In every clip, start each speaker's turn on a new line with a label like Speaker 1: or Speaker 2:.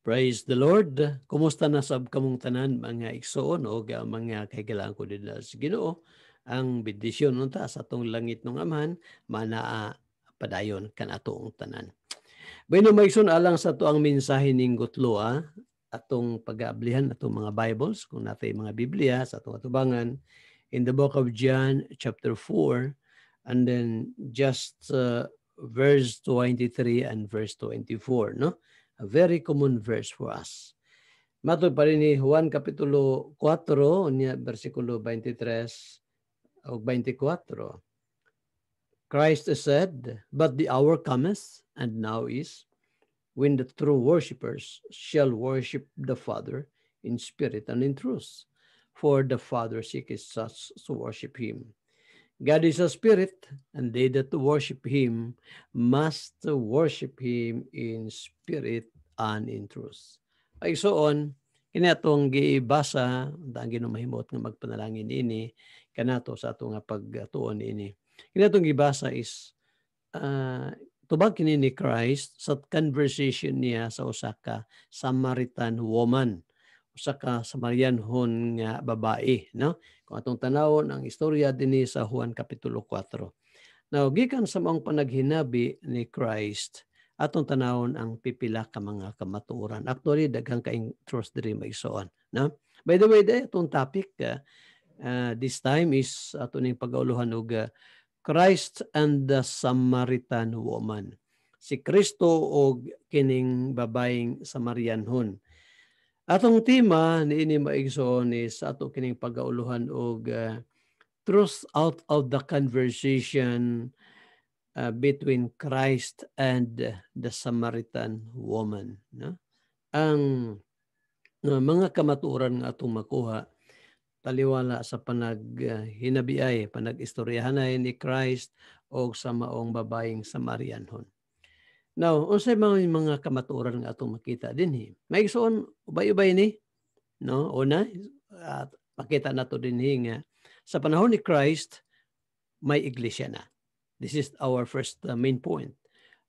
Speaker 1: Praise the Lord. Kumusta na sab kamong tanan mga igsoon o mga kaigalaan ko din sa Ginoo. Ang bendisyon unta sa atong langit ng Amhan manaa padayon kan atong tanan. Bueno mga alang sa to ang mensahe ning gutlo ah, atong pag-aablihan atong mga Bibles kung natay mga Biblia sa atong atubangan in the book of John chapter 4 and then just uh, verse 23 and verse 24 no a very common verse for us. Mato pa rin ni Juan Kapitulo 4, niya, versikulo 23 o 24. Christ said, But the hour cometh, and now is, when the true worshippers shall worship the Father in spirit and in truth. For the Father seeketh such to worship him. God is a spirit, and they that worship him must worship him in spirit an in truth. Ay soon, kini atong giibasa ang ginumahimot nga magpanalangin ini kanato sa ato nga pagtuon ini. Kini atong gibasa is uh, tubag kini ni Christ sa conversation niya sa usa Samaritan woman usa ka Samarianhon nga babae no kung atong tanawon ang istorya dinhi sa Juan kapitulo 4 Now, gikan sa maong panaghinabi ni Christ atong tanawon ang pipila ka mga kamatuoran. Actually, daghang kaing trust diri maigsoon, no? By the way, day itong topic uh, uh, this time is atong ning pagawluhan og uh, Christ and the Samaritan woman. Si Kristo og kining babaying Samarianhon. Atong tema niini maigsoon is ato kining pagauluhan og uh, truth out of the conversation uh, between Christ and the Samaritan woman. No? Ang uh, mga kamaturan nga atong makuha taliwala sa panaghinabiay, uh, panag-istoryahanay ni Christ o sa maong babaeng Samarianhon. Now, unsay mga mga kamaturan nga atong makita dinhi? May igsoon ubay-ubay ni no una at uh, makita nato dinhi nga sa panahon ni Christ may iglesia na. This is our first uh, main point.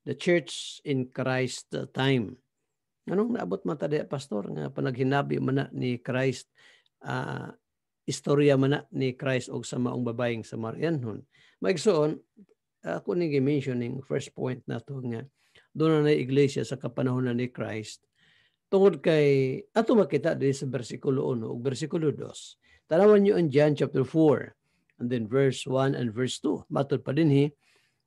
Speaker 1: The church in Christ uh, time. Anong naabot mata tadi, Pastor, nga panaghinabi man ni Christ, uh, istorya man ni Christ og sa maong babaeng Samarianhon. Magsoon, ako ning mentioning first point na to nga doon na, iglesia sa kapanahon ni Christ tungod kay ato makita diri sa bersikulo 1 ug bersikulo 2. Tanawan niyo ang John chapter 4 And then verse 1 and verse 2. Matod pa din he,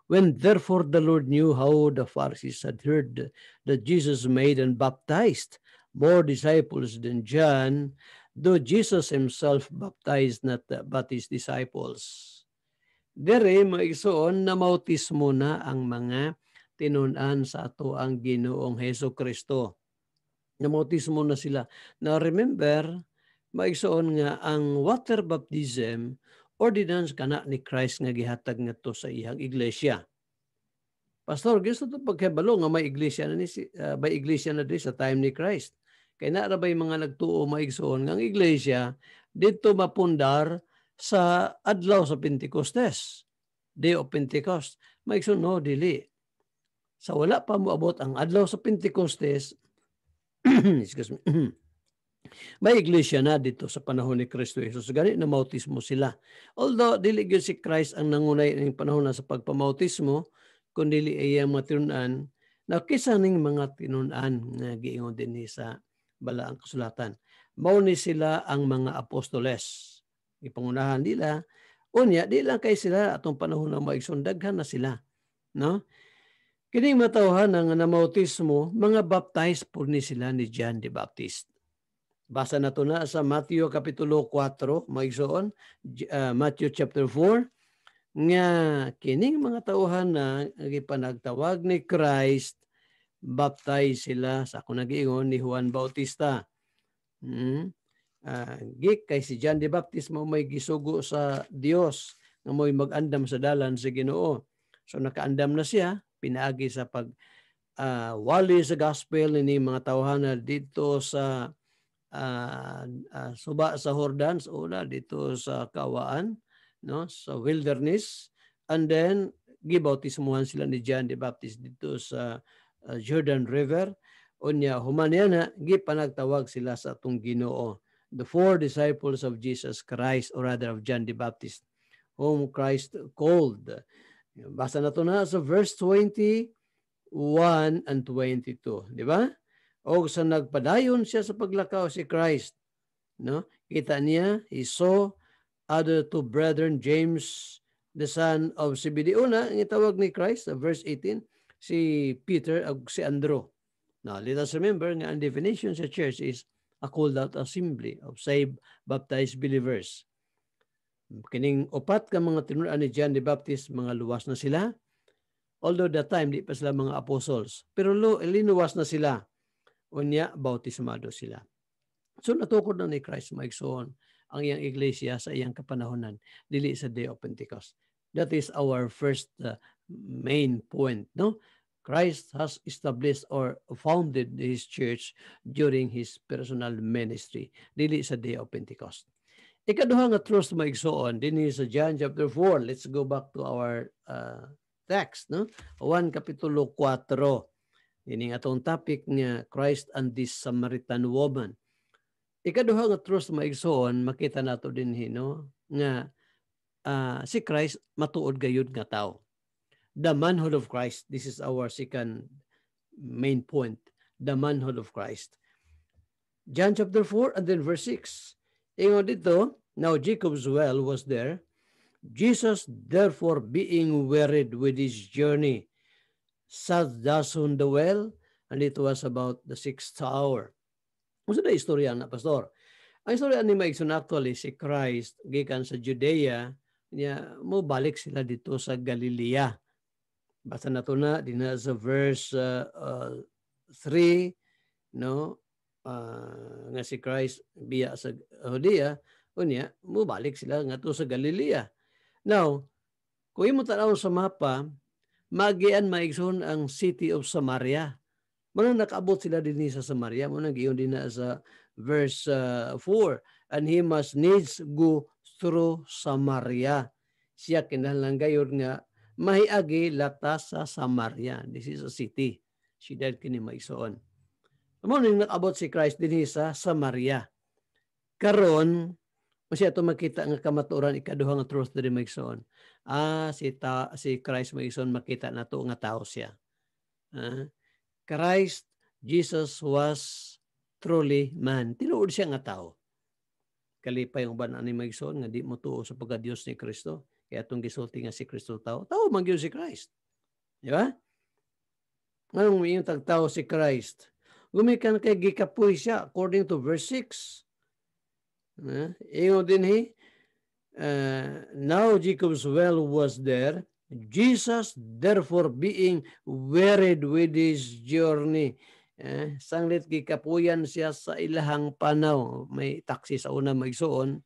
Speaker 1: When therefore the Lord knew how the Pharisees had heard that Jesus made and baptized more disciples than John, though Jesus himself baptized not but his disciples. Dere maigsoon na mo na ang mga tinunan sa ato ang Ginoong Heso Kristo. mo na sila. Now remember, maigsoon nga ang water baptism ordinance kana ni Christ nga gihatag ngadto sa iyang iglesia. Pastor, gusto to pagkabalo nga may iglesia na ni uh, may iglesia na di sa time ni Christ. Kay na ra mga nagtuo maigsoon nga ang iglesia didto mapundar sa adlaw sa Pentecostes. Day of Pentecost. Maigsoon no dili. Sa wala pa moabot ang adlaw sa Pentecostes, excuse me. May iglesia na dito sa panahon ni Kristo Jesus. Gani, na mautismo sila. Although, dili yun si Christ ang nangunay ng panahon na sa pagpamautismo, kundi ay mga tinunan, na kisa ning mga tinunan nga giingon din ni sa balaang kasulatan. Mao ni sila ang mga apostoles. Ipangunahan nila, unya di lang kay sila atong panahon na maigsundaghan na sila, no? Kining matawhan ang namautismo, mga baptized po ni sila ni John the Baptist. Basa na to na sa Matthew Kapitulo 4, magsoon, uh, ah, Matthew chapter 4, nga kining mga tauhan na gipanagtawag ni Christ, baptize sila sa ako nagiingon ni Juan Bautista. Hmm? Uh, ah, gik kay si John the Baptist mo may gisugo sa Dios nga mo'y magandam sa dalan sa Ginoo. So nakaandam na siya, pinaagi sa pag uh, wali sa gospel ni mga tawhana dito sa uh, uh, suba sa Hordans una dito sa Kawaan no sa wilderness and then gibautismuhan sila ni John the Baptist dito sa uh, Jordan River unya humanyana gipanagtawag sila sa atong Ginoo the four disciples of Jesus Christ or rather of John the Baptist whom Christ called basa na to na sa verse 21 and 22 di ba o sa nagpadayon siya sa paglakaw si Christ. No? Kita niya, he saw other two brethren, James, the son of Zebedee. Una, ang itawag ni Christ, verse 18, si Peter at si Andrew. Now, let us remember nga ang definition sa church is a called out assembly of saved baptized believers. Kining upat ka mga tinulaan ni John the Baptist, mga luwas na sila. Although that time, di pa sila mga apostles. Pero lo, eh, linuwas na sila Unya, bautismado sila. So natukod na ni Christ maigsoon ang iyang iglesia sa iyang kapanahonan dili sa day of Pentecost. That is our first uh, main point, no? Christ has established or founded his church during his personal ministry dili sa day of Pentecost. Ikaduha nga truth maigsoon dinhi sa John chapter 4. Let's go back to our uh, text, no? 1 kapitulo 4. Ining atong topic nga Christ and this Samaritan woman. Ikaduha nga truth maigsoon makita nato din hino nga uh, si Christ matuod gayud nga tao. The manhood of Christ. This is our second main point. The manhood of Christ. John chapter 4 and then verse 6. Ingon dito, Now Jacob's well was there. Jesus therefore being wearied with his journey sat thus on the well, and it was about the sixth hour. Ano na istorya na, Pastor? Ang istorya ni Maigson actually, si Christ, gikan sa Judea, niya, mo balik sila dito sa Galilea. Basta na to na, din na sa verse 3, uh, uh, no? Uh, nga si Christ biya sa Judea, unya, mo balik sila nga to sa Galilea. Now, kung imo tanaw sa mapa, magian maigsoon ang city of Samaria. Muna nakaabot sila din sa Samaria. Muna giyon din na sa verse uh, ah, 4. And he must needs go through Samaria. Siya kinahanglan gayon nga mahiagi lata sa Samaria. This is a city. Siyudad kini maigsoon. Muna nakaabot si Christ din sa Samaria. Karon, kasi ato makita nga kamatuoran ikaduha nga truth diri maigsoon. Ah si ta, si Christ Mason makita nato nga tao siya. Ah, Christ Jesus was truly man. Tinuod siya nga tao. Kalipay yung banan ni Mason nga di mo tuo sa pagka pagadios ni Kristo. Kaya atong gisulti nga si Kristo tao. Tao man si Christ. Di ba? Nganong iyong tagtao si Christ. Gumikan kay gikapoy siya according to verse 6 Ingon din hi, uh, eh, now Jacob's well was there. Jesus therefore being wearied with his journey. Eh, sanglit gikapuyan siya sa ilahang panaw. May taksi sa una magsuon.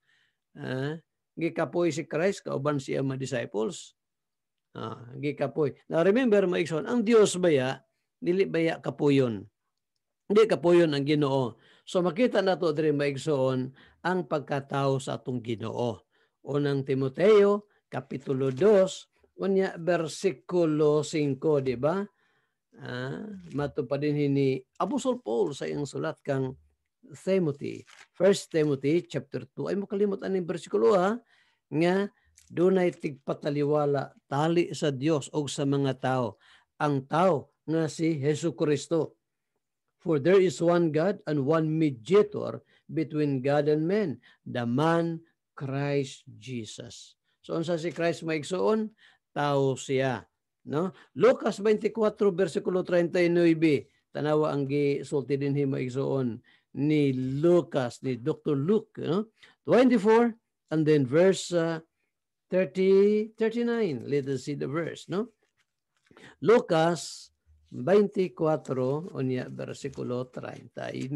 Speaker 1: Eh, gikapoy si Christ kauban siya mga disciples. Ah, gikapoy. Now remember maigsoon, ang Dios baya dili baya kapuyon. Hindi kapuyon ang Ginoo. So makita nato diri maigsoon ang pagkatao sa atong Ginoo. Unang Timoteo, Kapitulo 2, unya bersikulo 5, di ba? Ah, mato pa ni Apostol Paul sa iyang sulat kang Timothy. 1 Timothy chapter 2. Ay mo kalimot ang bersikulo ha nga dunay tigpataliwala tali sa Dios og sa mga tao. Ang tao nga si Hesus Kristo. For there is one God and one mediator between God and men, the man Christ Jesus. So unsa si Christ maigsuon? Tao siya, no? Lucas 24 versikulo 39 tanawa ang gisulti himo maigsuon ni Lucas ni Dr. Luke, no? 24 and then verse uh, 30 39 let us see the verse no Lucas 24 unya versikulo 39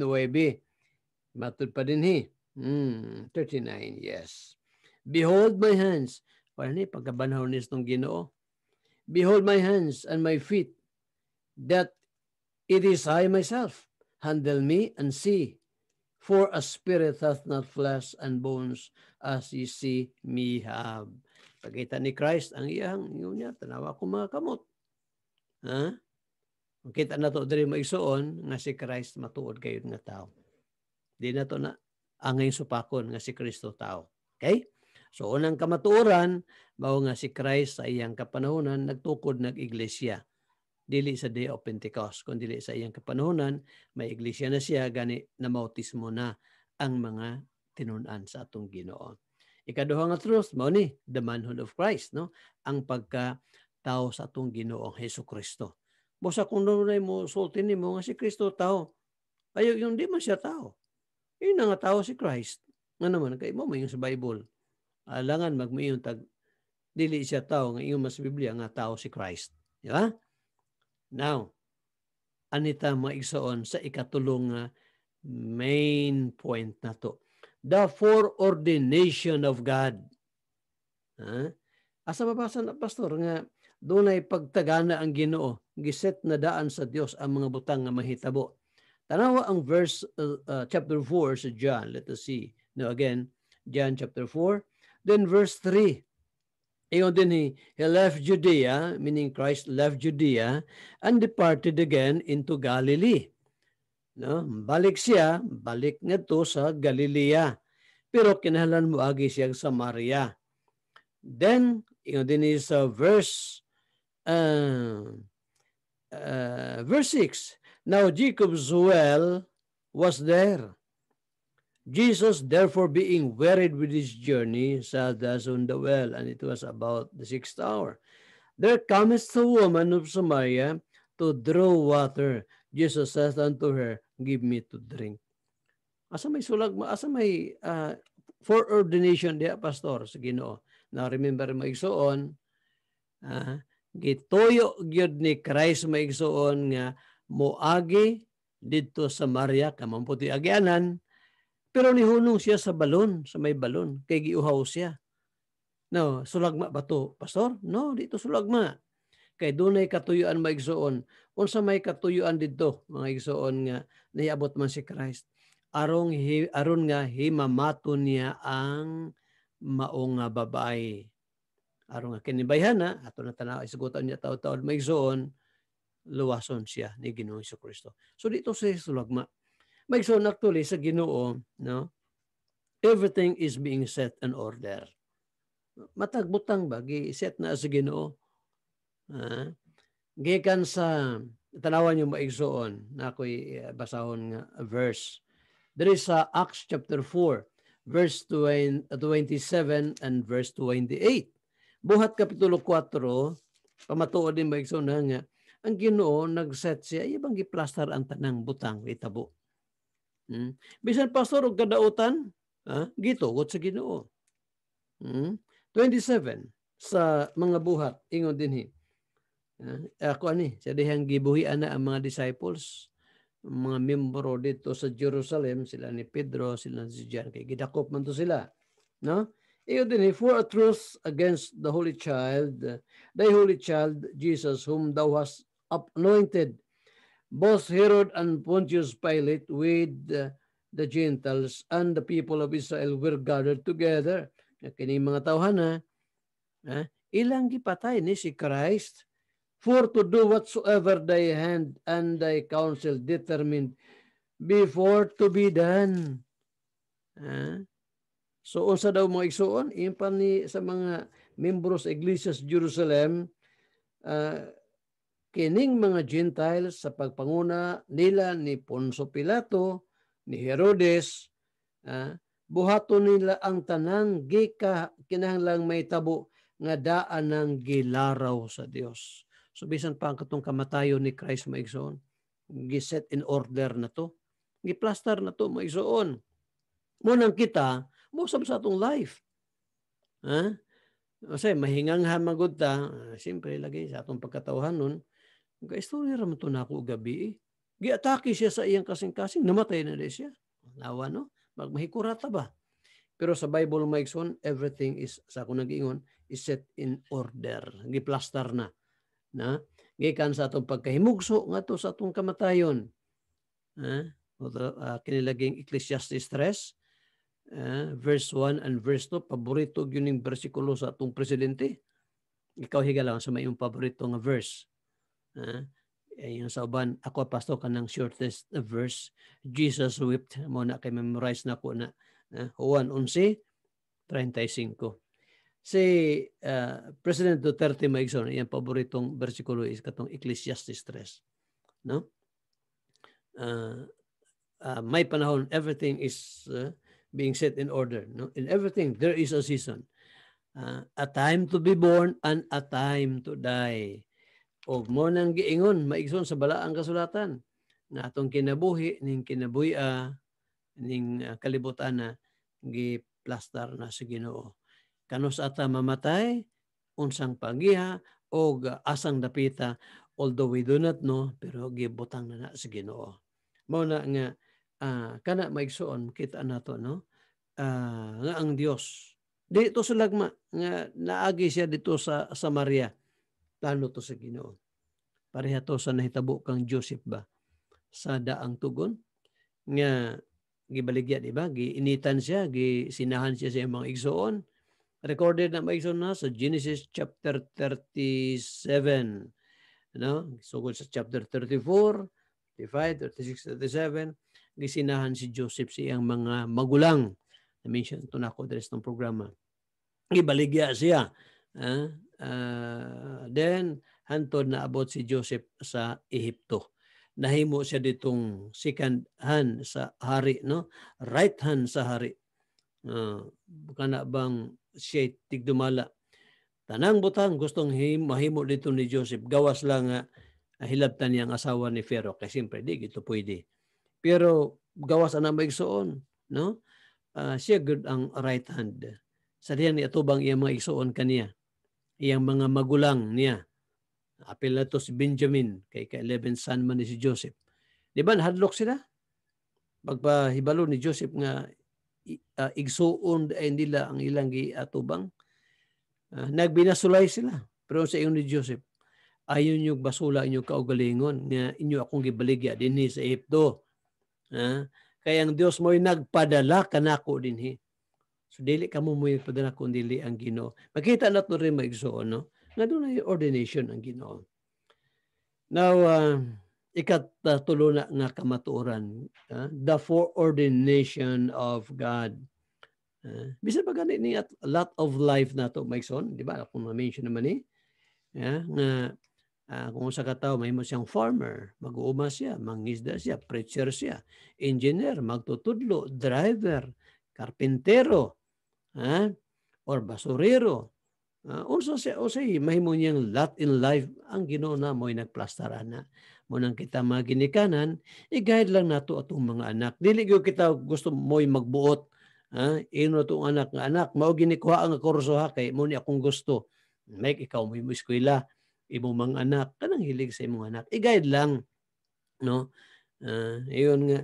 Speaker 1: Matod pa din he. Hmm, 39, yes. Behold my hands. Wala eh, ni pagkabanhaw nis nung ginoo. Behold my hands and my feet, that it is I myself. Handle me and see. For a spirit hath not flesh and bones, as ye see me have. Pagkita ni Christ, ang iyang yun niya, tanawa ko mga kamot. Ha? Huh? Kita na to, dali mo igsuon, nga si Christ matuod kayo nga tao. Di na to na ang angay supakon nga si Kristo tao. Okay? So unang kamatuoran mao nga si Christ sa iyang kapanahonan nagtukod nag iglesia. Dili sa day of Pentecost kun dili sa iyang kapanahonan may iglesia na siya gani na namautismo na ang mga tinunan sa atong Ginoo. Ikaduhang nga truth mao ni the manhood of Christ no ang pagka tao sa atong Ginoong Hesus Kristo. Busa kung dunay mo sulti nimo nga si Kristo tao. Kayo yung di man siya tao. Yun nga tao si Christ. Nga ano naman, kay mo yung sa Bible. Alangan magmayong tag dili siya tao nga iyong mas Biblia nga tao si Christ. Di ba? Now, anita maigsoon sa ikatulong nga main point na to. The foreordination of God. Ha? Asa mabasa na pastor nga doon ay pagtagana ang Ginoo, giset na daan sa Dios ang mga butang nga mahitabo Tanawa ang verse uh, uh, chapter 4 sa John. Let us see. Now again, John chapter 4. Then verse 3. Iyon din he, he left Judea, meaning Christ left Judea, and departed again into Galilee. No? Balik siya, balik nga to sa Galilea. Pero kinahalan mo agi siya sa Maria. Then, iyon din is uh, verse uh, uh, verse 6. Now Jacob's well was there. Jesus, therefore, being wearied with his journey, sat thus on the well, and it was about the sixth hour. There cometh a woman of Samaria to draw water. Jesus saith unto her, Give me to drink. Asa may sulag mo? Asa may uh, ordination diya, Pastor, sa ginoo? Na remember mo igsoon, uh, ah, gituyo gyud ni Christ maigsoon nga moagi dito sa Maria kamamputi agianan pero nihunong siya sa balon sa may balon kay giuhaw siya no sulagma ba to pastor no dito sulagma kay dunay katuyuan maigsuon unsa may katuyuan dito mga igsuon nga niabot man si Christ arong hi, aron nga himamato niya ang mao nga babae aron nga kinibayhana ato na tanaw isugutan niya tawo-tawo maigsuon luwason siya ni Ginoong Iso Kristo. So dito sa sulagma. May so actually sa Ginoo, no? Everything is being set in order. Matagbutang ba gi-set na sa Ginoo? Ha? Ah, gikan sa tanawan yung maigsoon na ako'y eh, basahon nga verse. There is sa uh, Acts chapter 4 verse 20, 27 and verse 28. Buhat Kapitulo 4, pamatuod din ba na nga, ang Ginoo nagset siya ibang giplaster ang tanang butang itabo. Hmm? Bisan pastor og kadautan, ha? Gito gitugot sa Ginoo. Hmm? 27 sa mga buhat ingon dinhi. Uh, ako ani sa dihang gibuhian na ang mga disciples mga membro dito sa Jerusalem sila ni Pedro sila ni John kay gidakop man to sila no Iyo din, for a truth against the Holy Child, the Holy Child, Jesus, whom thou hast anointed both Herod and Pontius Pilate with the Gentiles and the people of Israel were gathered together. Kini mga tawhana, ha? ilang gipatay ni si Christ for to do whatsoever thy hand and thy counsel determined before to be done. Ha? So unsa daw mga igsuon impan ni sa mga membro sa Iglesias Jerusalem uh, kining mga Gentiles sa pagpanguna nila ni Ponso Pilato, ni Herodes, ah, buhaton nila ang tanang gika kinahanglang may tabo nga daan ng gilaraw sa Dios. So bisan pa ang katong kamatayon ni Christ maigsoon, giset in order na to. Giplaster na to maigsoon. Munang kita, mosab sa atong life. Ha? Huh? Kasi mahingang hamagod ta, ah, siyempre lagi sa atong pagkatawhan nun, nga istorya ramon to na ako gabi eh. Giatake siya sa iyang kasing-kasing, namatay na din siya. Nawa no? Magmahikurata ba? Pero sa Bible, my son, everything is, sa ako nag-iingon, is set in order. Giplaster na. Na? Gikan sa atong pagkahimugso nga to sa atong kamatayon. Ha? uh, kinilaging Ecclesiastes 3, Uh, verse 1 and verse 2, paborito yun yung versikulo sa atong presidente. Ikaw higa lang sa may iyong paborito nga verse. Uh, eh, yung sa uban, ako pastor ka ng shortest verse. Jesus whipped mo na kay memorize na ko na. Uh, Juan 11:35. Si uh, President Duterte Maigson, iyang paboritong versikulo is katong Ecclesiastes 3. No? Uh, uh, may panahon, everything is uh, being set in order. No? In everything, there is a season. Uh, a time to be born and a time to die o mo nang giingon maigsoon sa balaang kasulatan na atong kinabuhi ning a ning ah, kalibutan na giplastar na sa Ginoo kanos ata mamatay unsang pagiha o asang dapita although we do not know pero gibutang na na sa Ginoo mo na nga uh, kana maigsoon kita nato no uh, nga ang Dios dito sa lagma nga naagi siya dito sa Samaria Lalo to sa Ginoo. Pareha to sa nahitabo kang Joseph ba sa daang tugon nga gibaligya di ba giinitan siya gi sinahan siya sa mga igsoon recorded na mga na sa Genesis chapter 37 no sugod sa chapter 34 35 36 37 gisinahan si Joseph sa iyang mga magulang na mention to na ko ng programa gibaligya siya ha? Ah, Uh, then, hantod na abot si Joseph sa Ehipto. Nahimo siya ditong second hand sa hari, no? Right hand sa hari. Uh, ah, kana bang siya tigdumala. Tanang butang gustong him, mahimo dito ni Joseph. Gawas lang nga uh, hilabtan niyang asawa ni Pharaoh. kay siyempre, di, gito pwede. Pero gawas na maigsoon, no? Uh, siya good ang right hand. Sa diyan ni atubang iya mga isuon kaniya iyang mga magulang niya. Apela to si Benjamin, kay ka-11 son man ni si Joseph. Di ba, nahadlok sila? Pagpahibalo ni Joseph nga uh, igsuon ay nila ang ilang giatubang. Uh, ah, nagbinasulay sila. Pero sa iyon ni Joseph, ayon yung basula inyo kaugalingon nga inyo akong gibaligya dinhi sa Ehipto. Ha? Ah, Kaya ang Dios mo'y nagpadala kanako dinhi. So dili ka mo muyo padala kung dili ang Ginoo. Makita na to rin maigsoon no. Nga dunay ordination ang Ginoo. Now uh, ah, ikatulo na nga kamatuoran, uh, the foreordination of God. Uh, ah, bisan ba ganit ni at a lot of life na to maigsoon, di ba? Kung ma-mention naman ni eh, yeah, nga uh, kung sa katao may mo siyang farmer, mag-uuma siya, mangisda siya, preacher siya, engineer, magtutudlo, driver, karpintero, ha? or basurero. Uh, also o say, mahimo niyang lot in life ang ginoo na mo'y nagplastara na. Munang kita mga ginikanan, i-guide eh, lang nato atong mga anak. Dili gyud kita gusto mo'y magbuot. Ha? Ino to anak nga anak, mao ginikuha ang kurso ha kay mo ni akong gusto. Mike ikaw mo'y eskwela, imo mga anak, kanang hilig sa imong anak. I-guide eh, lang no. Uh, ah, iyon nga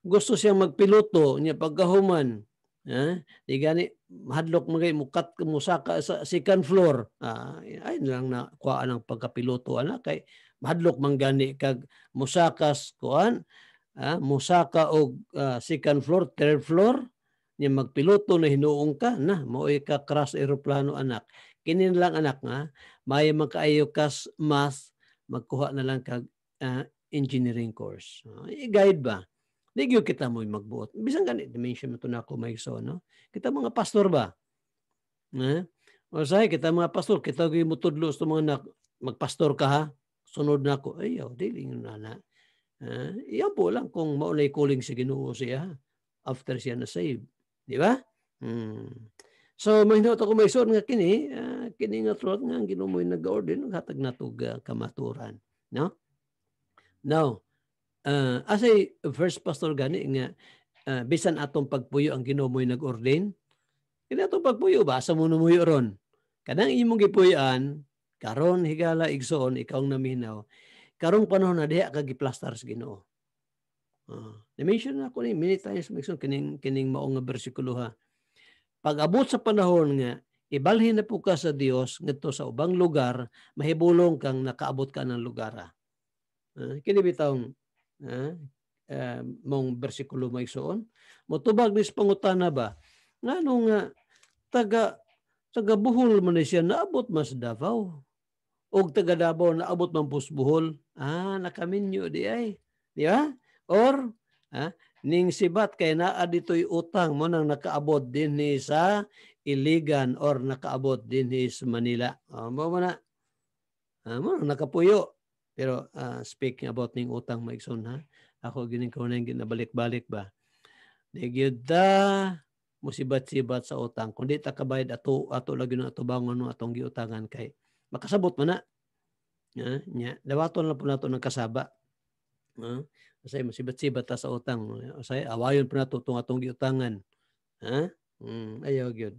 Speaker 1: gusto siyang magpiloto niya pagkahuman Ha? Di gani hadlok mo kay mukat musaka sa second floor. Ah, ay lang na kuan ang pagkapiloto ana kay hadlok man gani kag musakas kuan ah, musaka og uh, second floor, third floor nya magpiloto na hinuong ka na maoy ka crash eroplano anak. Kinin lang anak nga may makaayo kas math magkuha na lang kag uh, engineering course. Uh, i-guide ba? Di gyud kita mo magbuot. Bisan gani dimension mo to na ko may mayso no. Kita mga pastor ba? Na? O say kita mga pastor kita gyud mo tudlo sa mga anak magpastor ka ha. Sunod na ko. Ayo, oh, dili na na. Eh? iyan po lang kung maunay calling si Ginoo siya after siya na save. Di ba? Hmm. So mahinaw ta ko may son nga kini uh, kini nga truth nga ang Ginoo nag-order hatag natug uh, kamaturan, no? Now, uh, ah, asay first pastor gani nga uh, bisan atong pagpuyo ang Ginoo mo'y nag-ordain kini atong pagpuyo ba sa muno mo'y ron kanang imong gipuy karon higala igsoon ikaw ang naminaw karong panahon na diha ka giplastar sa Ginoo uh, na-mention na ako ni many times mention kining kining maong nga bersikulo ha pag abot sa panahon nga ibalhin na po ka sa Dios ngadto sa ubang lugar mahibulong kang nakaabot ka ng lugar ha. Uh, kini bitaw ha? uh, mong bersikulo may suon. Motubag ni pangutana ba? Nga nung uh, taga taga Bohol man siya naabot mas Davao. O taga Davao naabot man pus Bohol. Ah, nakaminyo di ay. Di ba? Or ha? ning sibat kay naa ditoy utang mo nang nakaabot din ni sa Iligan or nakaabot din sa Manila. Oh, mo na. Ah, mo ah, nakapuyo. Pero uh, speaking about ning utang maigsoon ha. Ako gining ko na nang ginabalik-balik ba. Di gyud da musibat-sibat sa utang kundi ta kabayad ato ato lagi na ato bangon no atong giutangan kay makasabot man na. Ha, nya. Dawaton lang po nato ng kasaba. Ha? Kasi musibat sibat ta sa utang. Kasi awayon po nato itong atong giutangan. Ha? Mm, ayaw gyud.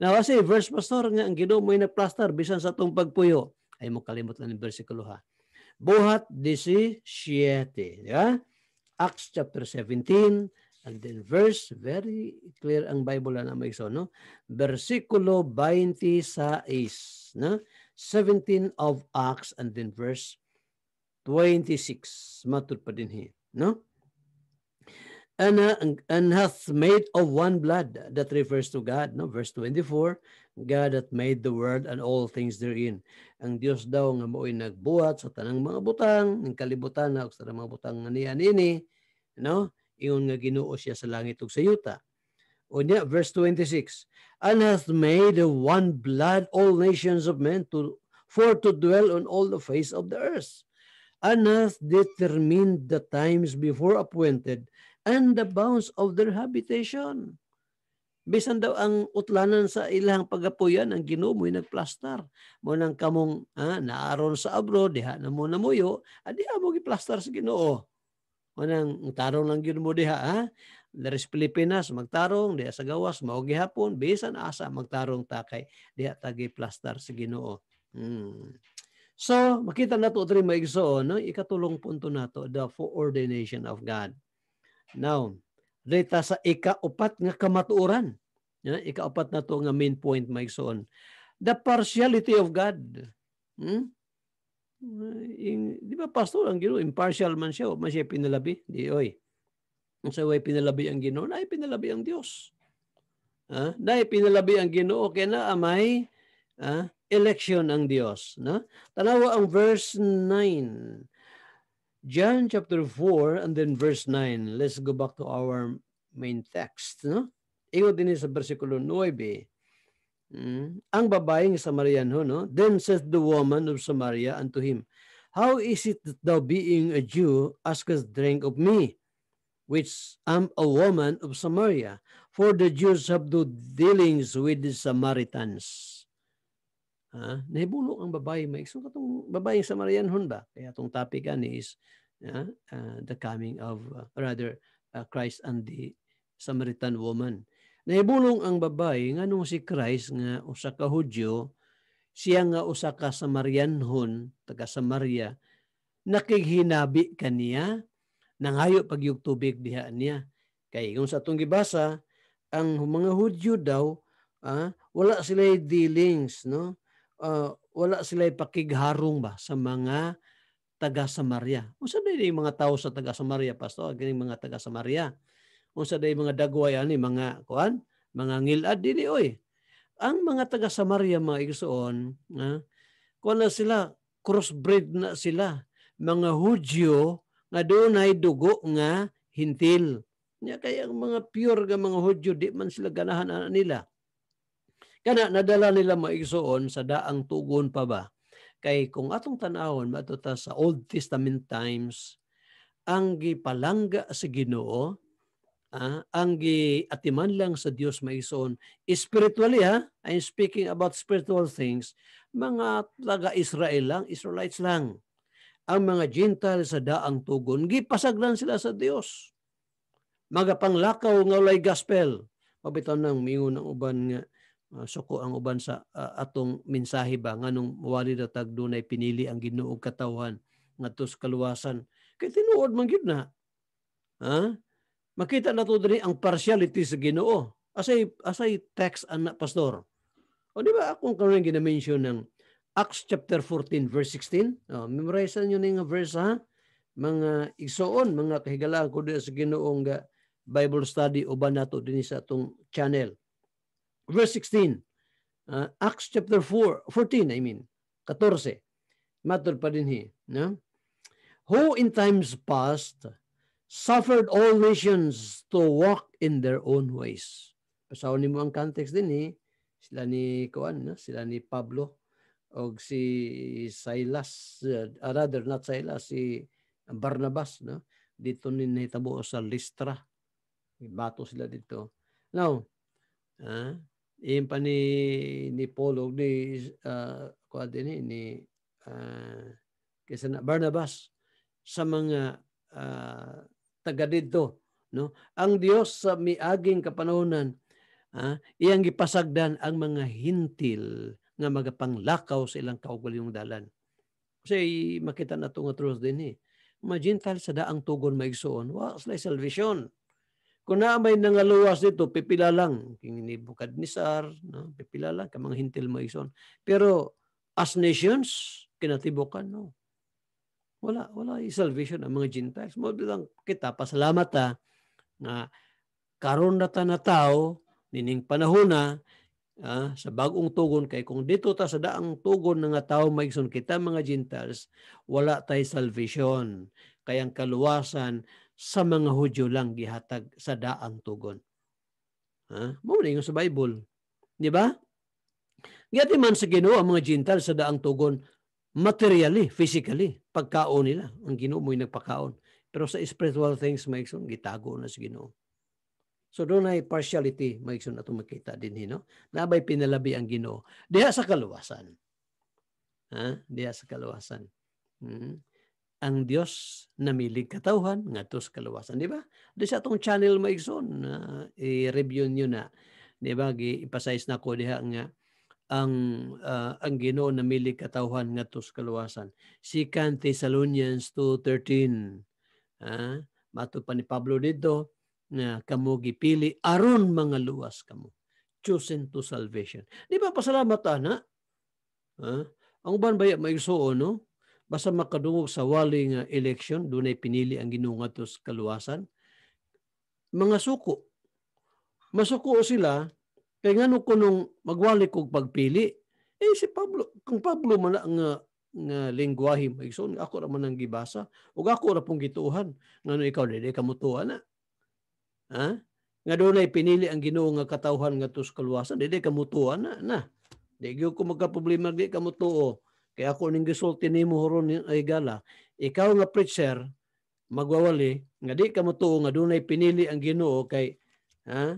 Speaker 1: Now, kasi verse pastor nga ang ginomoy na plaster bisan sa atong pagpuyo ay mo kalimot lang ni versikulo ha. Buhat 17, di ba? Acts chapter 17, and then verse, very clear ang Bible na may so, no? Versikulo 26, no? 17 of Acts, and then verse 26. Matur pa din here, no? and, uh, and hath made of one blood. That refers to God, no? Verse 24, God hath made the world and all things therein. Ang Dios daw nga mo'y nagbuhat sa tanang mga butang, ng kalibutan na sa mga butang nga niya nini, no? Ingon nga Ginoo siya sa langit ug sa yuta. O niya, verse 26, And hath made of one blood all nations of men to for to dwell on all the face of the earth, and hath determined the times before appointed and the bounds of their habitation. Bisan daw ang utlanan sa ilang pagapuyan ang Ginoo mo'y nagplastar. Mo nang kamong ha, naaron sa abroad diha na mo moyo adi mo giplastar sa Ginoo. Mo nang tarong lang gyud mo diha ha. Dari sa Pilipinas magtarong diha sa gawas mao gihapon bisan asa magtarong takay diha tagi plastar sa Ginoo. Hmm. So, makita nato diri maigso no ikatulong punto nato the foreordination of God. Now, dito sa ikaapat nga kamatuoran. Yeah, ikaapat na to nga main point may soon. The partiality of God. Hmm? In, di ba pastor ang Ginoo impartial man siya o man siya pinalabi? Di oy. Ang so, way pinalabi ang Ginoo, na pinalabi ang Diyos. Ha? Ah, na pinalabi ang Ginoo Okay na amay ah, election ang Diyos. no? Tanawa ang verse 9 John chapter 4 and then verse 9. Let's go back to our main text. No? Ingon din sa versikulo 9. Mm. Ang babaeng ho, no? Then says the woman of Samaria unto him, How is it that thou being a Jew askest drink of me, which am a woman of Samaria? For the Jews have no dealings with the Samaritans. Ha? Nahibulok ang babae may so katong babae sa Marianhon ba? Kaya atong topic ani is uh, uh, the coming of uh, rather uh, Christ and the Samaritan woman. Nahibulong ang babae nganong si Christ nga usa ka Hudyo siya nga usa ka Samarianhon taga Samaria nakighinabi kaniya nangayo pagyug tubig diha niya. Kay kung sa atong gibasa ang mga Hudyo daw ah, wala sila dealings no uh, wala sila ipakigharong ba sa mga taga Samaria. Unsa day yung mga tao sa taga Samaria, pastor? Ganing mga taga Samaria. Unsa day mga dagway ani mga kuan, mga ngilad dili eh, oy. Ang mga taga Samaria mga igsoon, na Kuan na sila crossbreed na sila. Mga Hudyo nga dunay dugo nga hintil. Nya kay ang mga pure nga mga Hudyo di man sila ganahan nila. Kana nadala nila maigsoon sa daang tugon pa ba. Kay kung atong tanawon matuta sa Old Testament times ang gipalangga sa Ginoo ah, ang giatiman lang sa Dios maigsoon spiritually ha I'm speaking about spiritual things mga taga Israel lang Israelites lang ang mga Gentiles sa daang tugon gipasaglan sila sa Dios magapanglakaw nga walay gospel mabitaw nang mingon ang uban nga uh, suko ang uban sa uh, atong mensahe ba nganong wali datag dunay pinili ang Ginoo katawhan ngadto sa kaluwasan kay tinuod man gyud na ha makita nato diri ang partiality sa Ginoo asay asay text ana pastor o di ba akong karon gina-mention ng Acts chapter 14 verse 16 oh, memorize niyo ning verse ha mga igsoon mga kahigalaan ko sa nga ah, Bible study uban nato dinhi sa atong channel verse 16, uh, ah, Acts chapter 4, 14, I mean, 14, matter pa din he, no? who in times past suffered all nations to walk in their own ways. Pasawon mo ang context din eh. Sila ni Kuan, no? sila ni Pablo o si Silas, uh, rather not Silas, si Barnabas. No? Dito ni nahitabo sa Listra. Bato sila dito. Now, ah, Iyan pa ni, ni Polo, ni, uh, kuha din eh, ni, uh, kaysa na Barnabas sa mga uh, taga dito. No? Ang Diyos sa miaging kapanahonan, uh, iyang gipasagdan ang mga hintil nga magapanglakaw sa ilang kaugalingong dalan. Kasi makita na ito truth din eh. Mga Gentiles sa daang tugon maigsoon, wa wow, sila salvation. Kung na may nangaluwas dito, pipila lang. King Nebukadnesar, no? pipila lang, kamang hintil mo ison. Pero as nations, kinatibukan, no? Wala, wala salvation ang mga Gentiles. Mo lang kita, pasalamat ha, ah, na karon na ta na tao, nining panahon na, ah, sa bagong tugon kay kung dito ta sa daang tugon nga tao maigsoon kita mga Gentiles wala tay salvation kay ang kaluwasan sa mga Hudyo lang gihatag sa daang tugon. Ha? Mao na sa Bible. Di ba? Gati man sa Ginoo ang mga Gentiles sa daang tugon materially, physically, pagkaon nila. Ang Ginoo mo'y nagpakaon. Pero sa spiritual things, Maikson, gitago na sa Ginoo. So doon ay partiality, Maikson, na makita din, no? Nabay pinalabi ang Ginoo. Diha sa kaluwasan. Ha? Diha sa kaluwasan. Hmm ang Dios namilig katauhan ngadto sa kaluwasan, di ba? Do sa atong channel maigsoon uh, i-review niyo na, di ba? Gi-emphasize na ko diha nga ang uh, ang Ginoo namilig katauhan ngadto sa kaluwasan. Si Kante Thessalonians 2:13. Ah, matud pa ni Pablo dito na kamo gipili aron mga luwas kamo. Chosen to salvation. Di ba pasalamat ana? Ah, ang uban baya maigsoon no? Basta makadungog sa waling nga election, dunay pinili ang Ginoo ngadto kaluwasan. Mga suko. Masuko sila kay ngano kunong magwali kog pagpili. Eh si Pablo, kung Pablo man nga ah, nga lingwahe maigsoon ako ra man ang gibasa ug ako ra pong gituhan ngano ikaw dili ka mutuan na ha nga dunay pinili ang Ginoo nga katawhan nga tus kaluwasan dili ka mutuan na na di gyud ko magka problema di ka mutuo kaya ako ning gisulti nimo horon ay gala, ikaw nga preacher magwawali nga di ka matuo nga dunay pinili ang Ginoo kay ha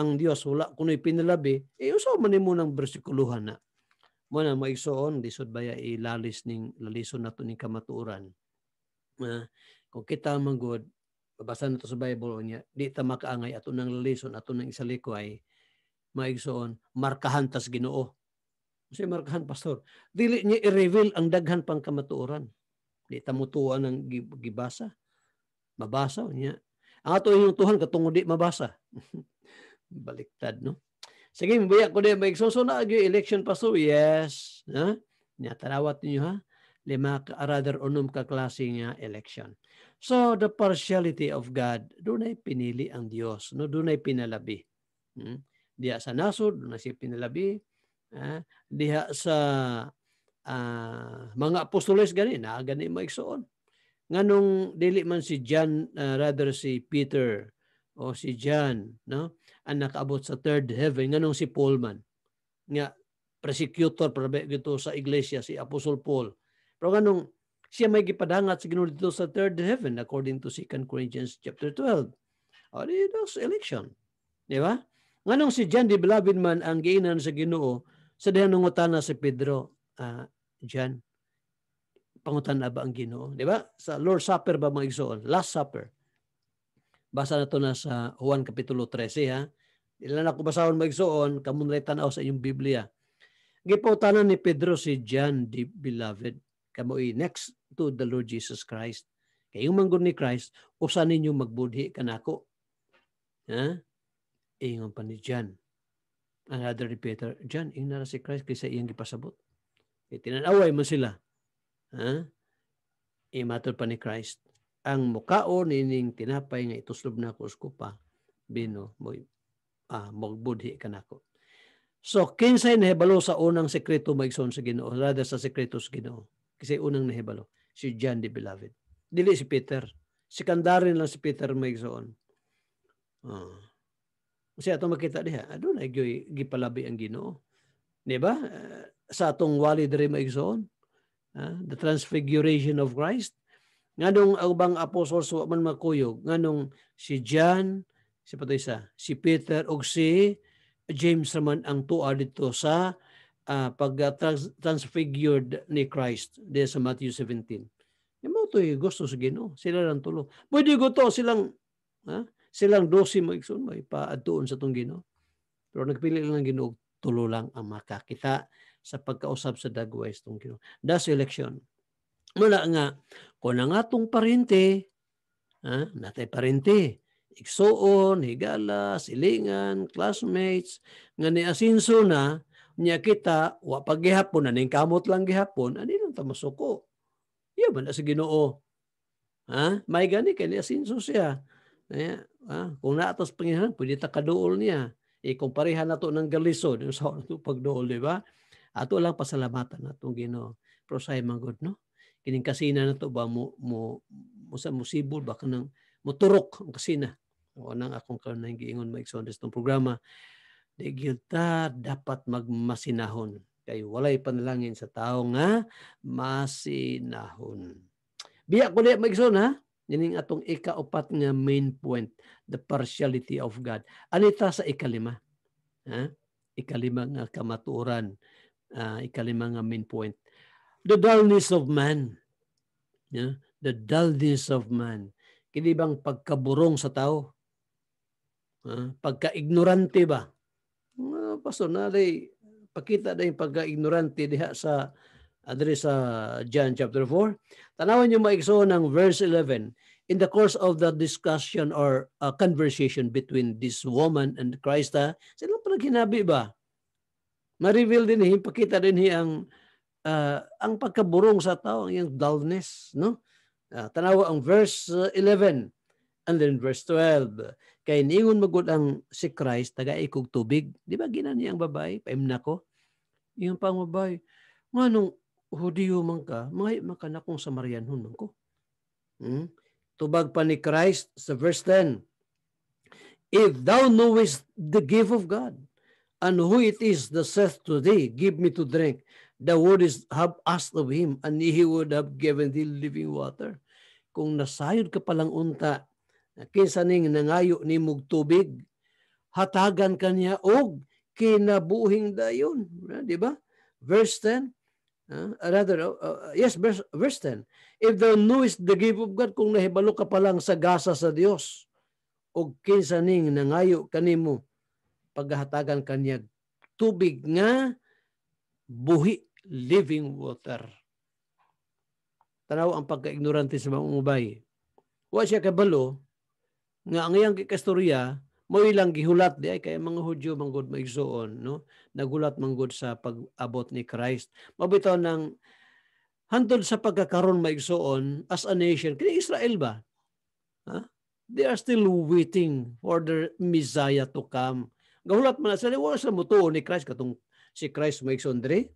Speaker 1: ang Dios wala kunoy pinalabi eh usaw man mo nang bersikuluhan na mo na maigsoon lisod baya ilalis ning lalison nato ning kamatuoran uh, kung kita man god babasa nato sa Bible niya di ta makaangay ato nang lalison ato nang isalikway, maigsoon markahan tas Ginoo kasi markahan, Pastor, dili niya i-reveal ang daghan pang kamatuoran. Di tamutuan ng gibasa. Mabasa niya. Ang ato yung Tuhan, katungod di mabasa. Baliktad, no? Sige, mabaya ko din. May susuna so, election Pastor. Yes. Ha? Niya, tarawat niyo ha? Lima, rather, unum ka klase niya election. So, the partiality of God, doon ay pinili ang Diyos. No? Doon ay pinalabi. Hmm? Diya sa nasod, doon ay si pinalabi eh, diha sa uh, mga apostoles gani na gani maigsuon. Nganong dili man si John uh, rather si Peter o si John no ang nakaabot sa third heaven nganong si Paul man nga persecutor para gito sa iglesia si Apostle Paul. Pero nganong siya may gipadangat sa Ginoo dito sa third heaven according to 2 Corinthians chapter 12. O di election. Di ba? Nganong si John the Beloved man ang giinan sa Ginoo So diyan nangutan na si Pedro, uh, ah, John, pangutan na ba ang Ginoo? Di ba? Sa Lord's Supper ba mga igsoon? Last Supper. Basa na to na sa Juan Kapitulo 13 ha. Ilan ako basahon mga igsoon, kamun tanaw sa inyong Biblia. Giputanan ni Pedro si John, the beloved, kamo next to the Lord Jesus Christ. Kayong manggod ni Christ, usan ninyo magbudhi kanako. Ha? Ingon pa ni John. Another ni Peter, Diyan, ingna na si Christ kaysa iyang gipasabot. Itinanaway e, mo sila. Ha? Imatol e, pa ni Christ. Ang mukao nining tinapay nga ituslob na ko uskupa, bino mo ah, magbudhi ka nako. So, kinsay nahibalo sa unang sekreto maigsoon sa Ginoo, rather sa sekreto sa Ginoo. Kasi unang nahibalo, si John the Beloved. Dili si Peter. Sekandarin lang si Peter maigsoon. Ah. Kasi ato makita diha, adunay ano, gipalabi ang Ginoo. Di ba? Eh, sa atong wali diri maigsoon, uh, the transfiguration of Christ. Nganong ubang bang apostol so man makuyog, nganong si John, si patoy si Peter ug si James man ang tuwa dito sa uh, pag-transfigured ni Christ diya sa Matthew 17. Yung mga ito gusto sa Ginoo. Sila lang tulo. Pwede gusto silang ha? silang dosi mo ikson mo ipaadtuon sa tong Ginoo. Pero nagpili lang ng Ginoo tulo lang ang makakita sa pagkausap sa dagway sa tong Ginoo. Das election. Mula nga kun nga atong parinte, ha, natay parinte, igsoon, higala, silingan, classmates, nga ni asinso na, niya kita, wa pag gihapon, aning kamot lang gihapon, ani lang ta masuko. Iya ba na sa Ginoo? Ha? May gani kay ni asinso siya. Eh, ah, kung naatos pangihan, pwede ta kaduol niya. Ikumparihan eh, e, nato ng galisod. Sa so, pagduol, di ba? Ato lang pasalamatan natong Ginoo. Pero say manggod no. Kining kasina na nato ba mo mo mo sa musibol baka nang muturok ang kasina. O nang akong kanang giingon maigsones tong programa. Di ta dapat magmasinahon kay walay panalangin sa tao nga masinahon. Biya ko di maigsoon ha. Nining atong ikaupat nga main point, the partiality of God. Anita sa ikalima? Ha? Ikalima nga kamaturan. Uh, ikalima nga main point. The dullness of man. Yeah? The dullness of man. Kini bang pagkaburong sa tao? Ha? Pagka-ignorante ba? Uh, ah, Pastor, nalay, pakita na yung pagka-ignorante diha sa Adri sa John chapter 4. Tanawin niyo maigso ng verse 11. In the course of the discussion or uh, conversation between this woman and Christ, ha, ah, sila pala ginabi ba? Ma-reveal din, ipakita din ang uh, ang pagkaburong sa tao, ang iyang dullness. No? Uh, tanawa ang verse 11 uh, and then verse 12. Kay ningon magod ang si Christ, taga-ikog tubig. Di ba ginan niya ang babae? Paim na ko. Yung pang babae. Nga nung Hudiyo man ka, mga makana kong Samarianhon man ko. Hmm? Tubag pa ni Christ sa verse 10. If thou knowest the gift of God, and who it is that saith to thee, Give me to drink, the thou is have asked of him, and he would have given thee living water. Kung nasayod ka palang unta, kinsa ning nangayo ni mugtubig, hatagan kanya og kinabuhing dayon. Di ba? Verse 10, Uh, rather, uh, yes, verse, verse 10. If thou knewest the gift of God, kung nahibalo ka pa lang sa gasa sa Dios, o kinsaning nangayo kanimo, paghahatagan kanya tubig nga buhi living water. Tanaw ang pagka-ignorante sa mga umubay. Wa siya kabalo nga ang iyang kikastorya mo ilang gihulat di ay kay mga Hudyo manggod maigsuon no nagulat manggod sa pag-abot ni Christ mabitaw ng hantod sa pagkakaron maigsuon as a nation kini Israel ba ha? they are still waiting for the Messiah to come gahulat man sila wala sa mutuo ni Christ katong si Christ maigsuon dre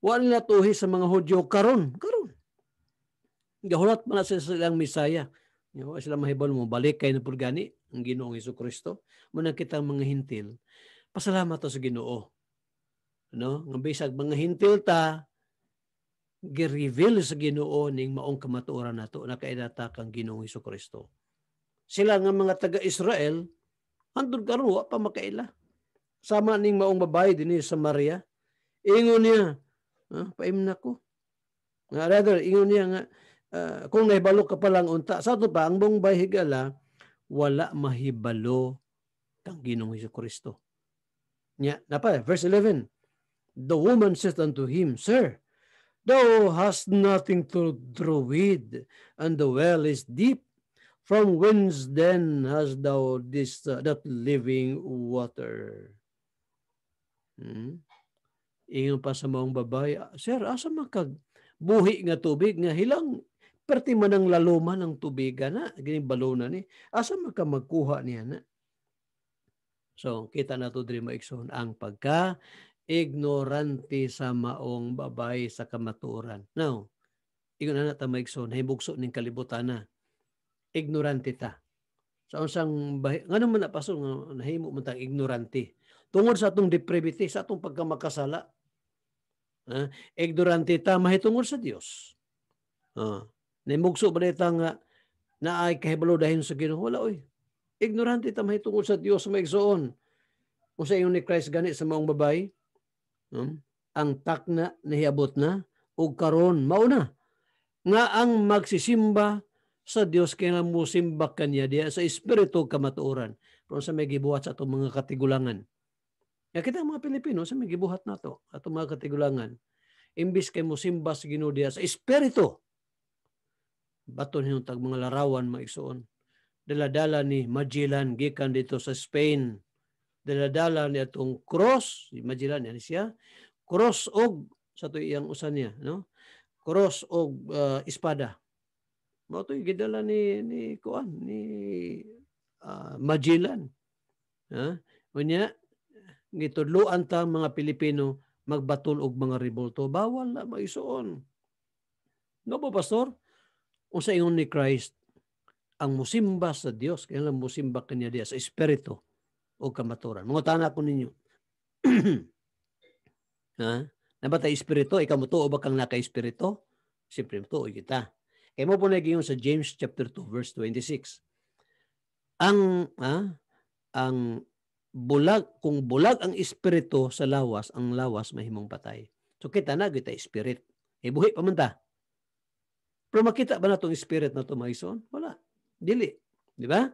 Speaker 1: wala nila tuhi sa mga Hudyo karon karon gahulat man sila sa ilang Messiah Yo, sila mahibal mo, balik kay na pulgani, ang Ginoong Hesus Kristo. Muna kita mga hintil. Pasalamat to sa Ginoo. No? Nga bisag mga hintil ta gi-reveal sa Ginoo ning maong kamatuoran nato na kainata kang Ginoong Hesus Kristo. Sila nga mga taga-Israel handod karuwa wa pa makaila. Sama ning maong babae dinhi sa Maria. Ingon niya, ah, paim na ko. rather, ingon niya nga, uh, kung naibalo ka palang unta. Sa ito pa, ang buong bahigala, wala mahibalo kang ginong Hesus Kristo. Nya, napa, verse 11. The woman said unto him, Sir, thou hast nothing to draw with, and the well is deep. From whence then hast thou this uh, that living water? Hmm? Ingon pa sa maong babae, Sir, asa makag buhi nga tubig nga hilang Perti man ang laluma ng tubiga na, gini balona ni. Asa man ka magkuha niya na? So, kita na to diri maikson ang pagka ignorante sa maong babay sa kamaturan. Now, ingon na ta maikson, hibugso ning kalibutan na. Ignorante ta. Sa unsang bahay, ngano man napaso nahimo man tang ignorante. Tungod sa atong depravity, sa atong pagkamakasala. Ha? Ignorante ta mahitungod sa Dios. Ha? Ah. Naimugso ba dito nga na ay kahibalo dahil sa Ginoo? Wala oy. Ignorante ta mahitungod sa Dios may igsoon. Usa ingon ni Christ gani sa maong babay, no? Um, ang takna nahiabot na ug karon mao na nga ang magsisimba sa Dios kay mo simba kanya diya sa espiritu kamatuoran. Pero sa may gibuhat sa atong mga katigulangan. Nga kita mga Pilipino sa may gibuhat nato atong mga katigulangan. Imbis kay mo simba sa Ginoo diya sa espiritu baton tag mga larawan maigsuon daladala ni Magellan gikan dito sa Spain daladala ni atong cross si Magellan yan siya cross og sa to iyang usan niya no cross og uh, espada mao to gidala ni ni kuan ni uh, Magellan ha huh? unya gitudloan ta mga Pilipino magbatul og mga rebolto bawal na maisuon no ba pastor unsa ingon ni Christ ang musimba sa Dios kay lang musimba kaniya diya sa espiritu o kamaturan. Mangutana ko ninyo. ha? Nabata espiritu, ikaw mo tuo ba kang naka-espiritu? Siyempre, tuo kita. Kaya mo po naging sa James chapter 2 verse 26. Ang ha? ang bulag kung bulag ang espiritu sa lawas, ang lawas mahimong patay. So kita na kita spirit. Ibuhi eh, e, pa man ta. Pero makita ba natong spirit na to, my Wala. Dili. Di ba?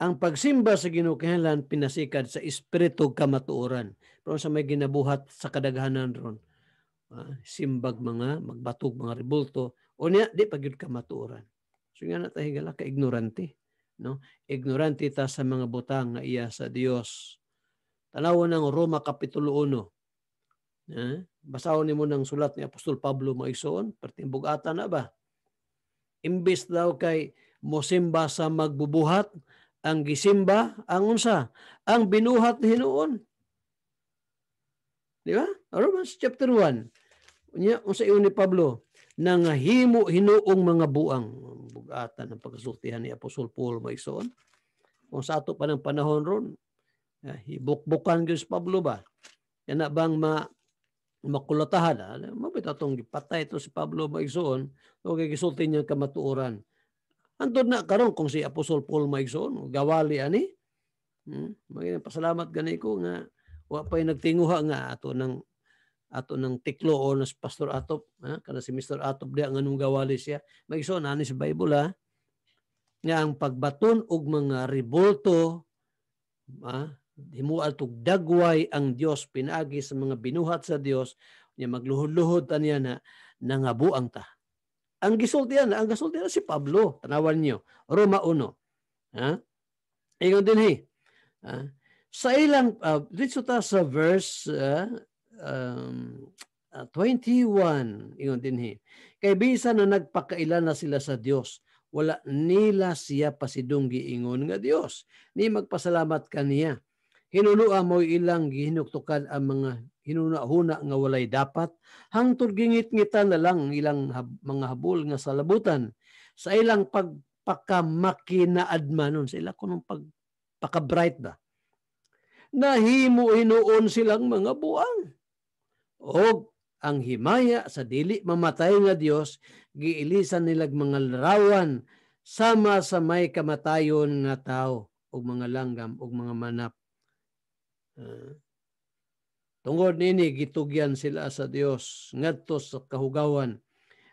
Speaker 1: Ang pagsimba sa Ginoo kinahanglan pinasikad sa espiritu kamatuoran. Pero sa may ginabuhat sa kadaghanan ron, ah, simbag mga magbatog mga ribulto o niya di pagyud kamatuoran. So nga na tayo higala ka ignorante, no? Ignorante ta sa mga butang nga iya sa Dios. Tanawon ng Roma kapitulo 1 eh? Basahon nimo ng sulat ni Apostol Pablo maigsoon, pertimbugata na ba? Imbis daw kay mosimba sa magbubuhat, ang gisimba ang unsa? Ang binuhat ni Hinuon. Di ba? Romans chapter 1. Unya unsa iyon ni Pablo? Nangahimo hinuong mga buang. Bugatan ang pagkasultihan ni Apostol Paul maigsoon. Kung sa ato pa ng panahon ron, eh, hibukbukan gyud Pablo ba? Yan na bang ma makulatahan, ah, mabit atong gipatay ito si Pablo Maigsoon, o kay gisulti niya kamatuoran. Andun na karon kung si Apostle Paul Maigsoon, gawali ani. Hmm? pasalamat gani ko nga wa pa'y nagtinguha nga ato ng ato ng tiklo o nas Pastor Atop, ha? kana si Mr. Atop dia nga nung gawali siya. Maigsoon ani sa Bible ha. Nga ang pagbaton og mga rebolto ha? himual tug dagway ang Dios pinaagi sa mga binuhat sa Dios nya magluhod-luhod ta niya na nangabuang ta. Ang yan, ang gisultian si Pablo, tanawan niyo, Roma 1. Ha? Ingon dinhi. Ha? Sa ilang uh, dito ta sa verse uh, um, uh, ah, 21 ingon dinhi. Kay bisan na nagpakaila na sila sa Dios, wala nila siya pasidunggi ingon nga Dios. Ni magpasalamat kaniya Hinulua mo ilang gihinuktukan ang mga hinunahuna nga walay dapat, hangtod gingit-ngitan na lang ilang hab, mga habol nga salabutan sa ilang pagpakamakinaadmanon sa ilang kunong pagpakabright ba. Nahimo hinuon silang mga buang. O ang himaya sa dili mamatay nga Dios giilisan nilag mga larawan sama sa may kamatayon nga tao ug mga langgam ug mga manap Uh, tungod nini gitugyan sila sa Dios ngadto sa kahugawan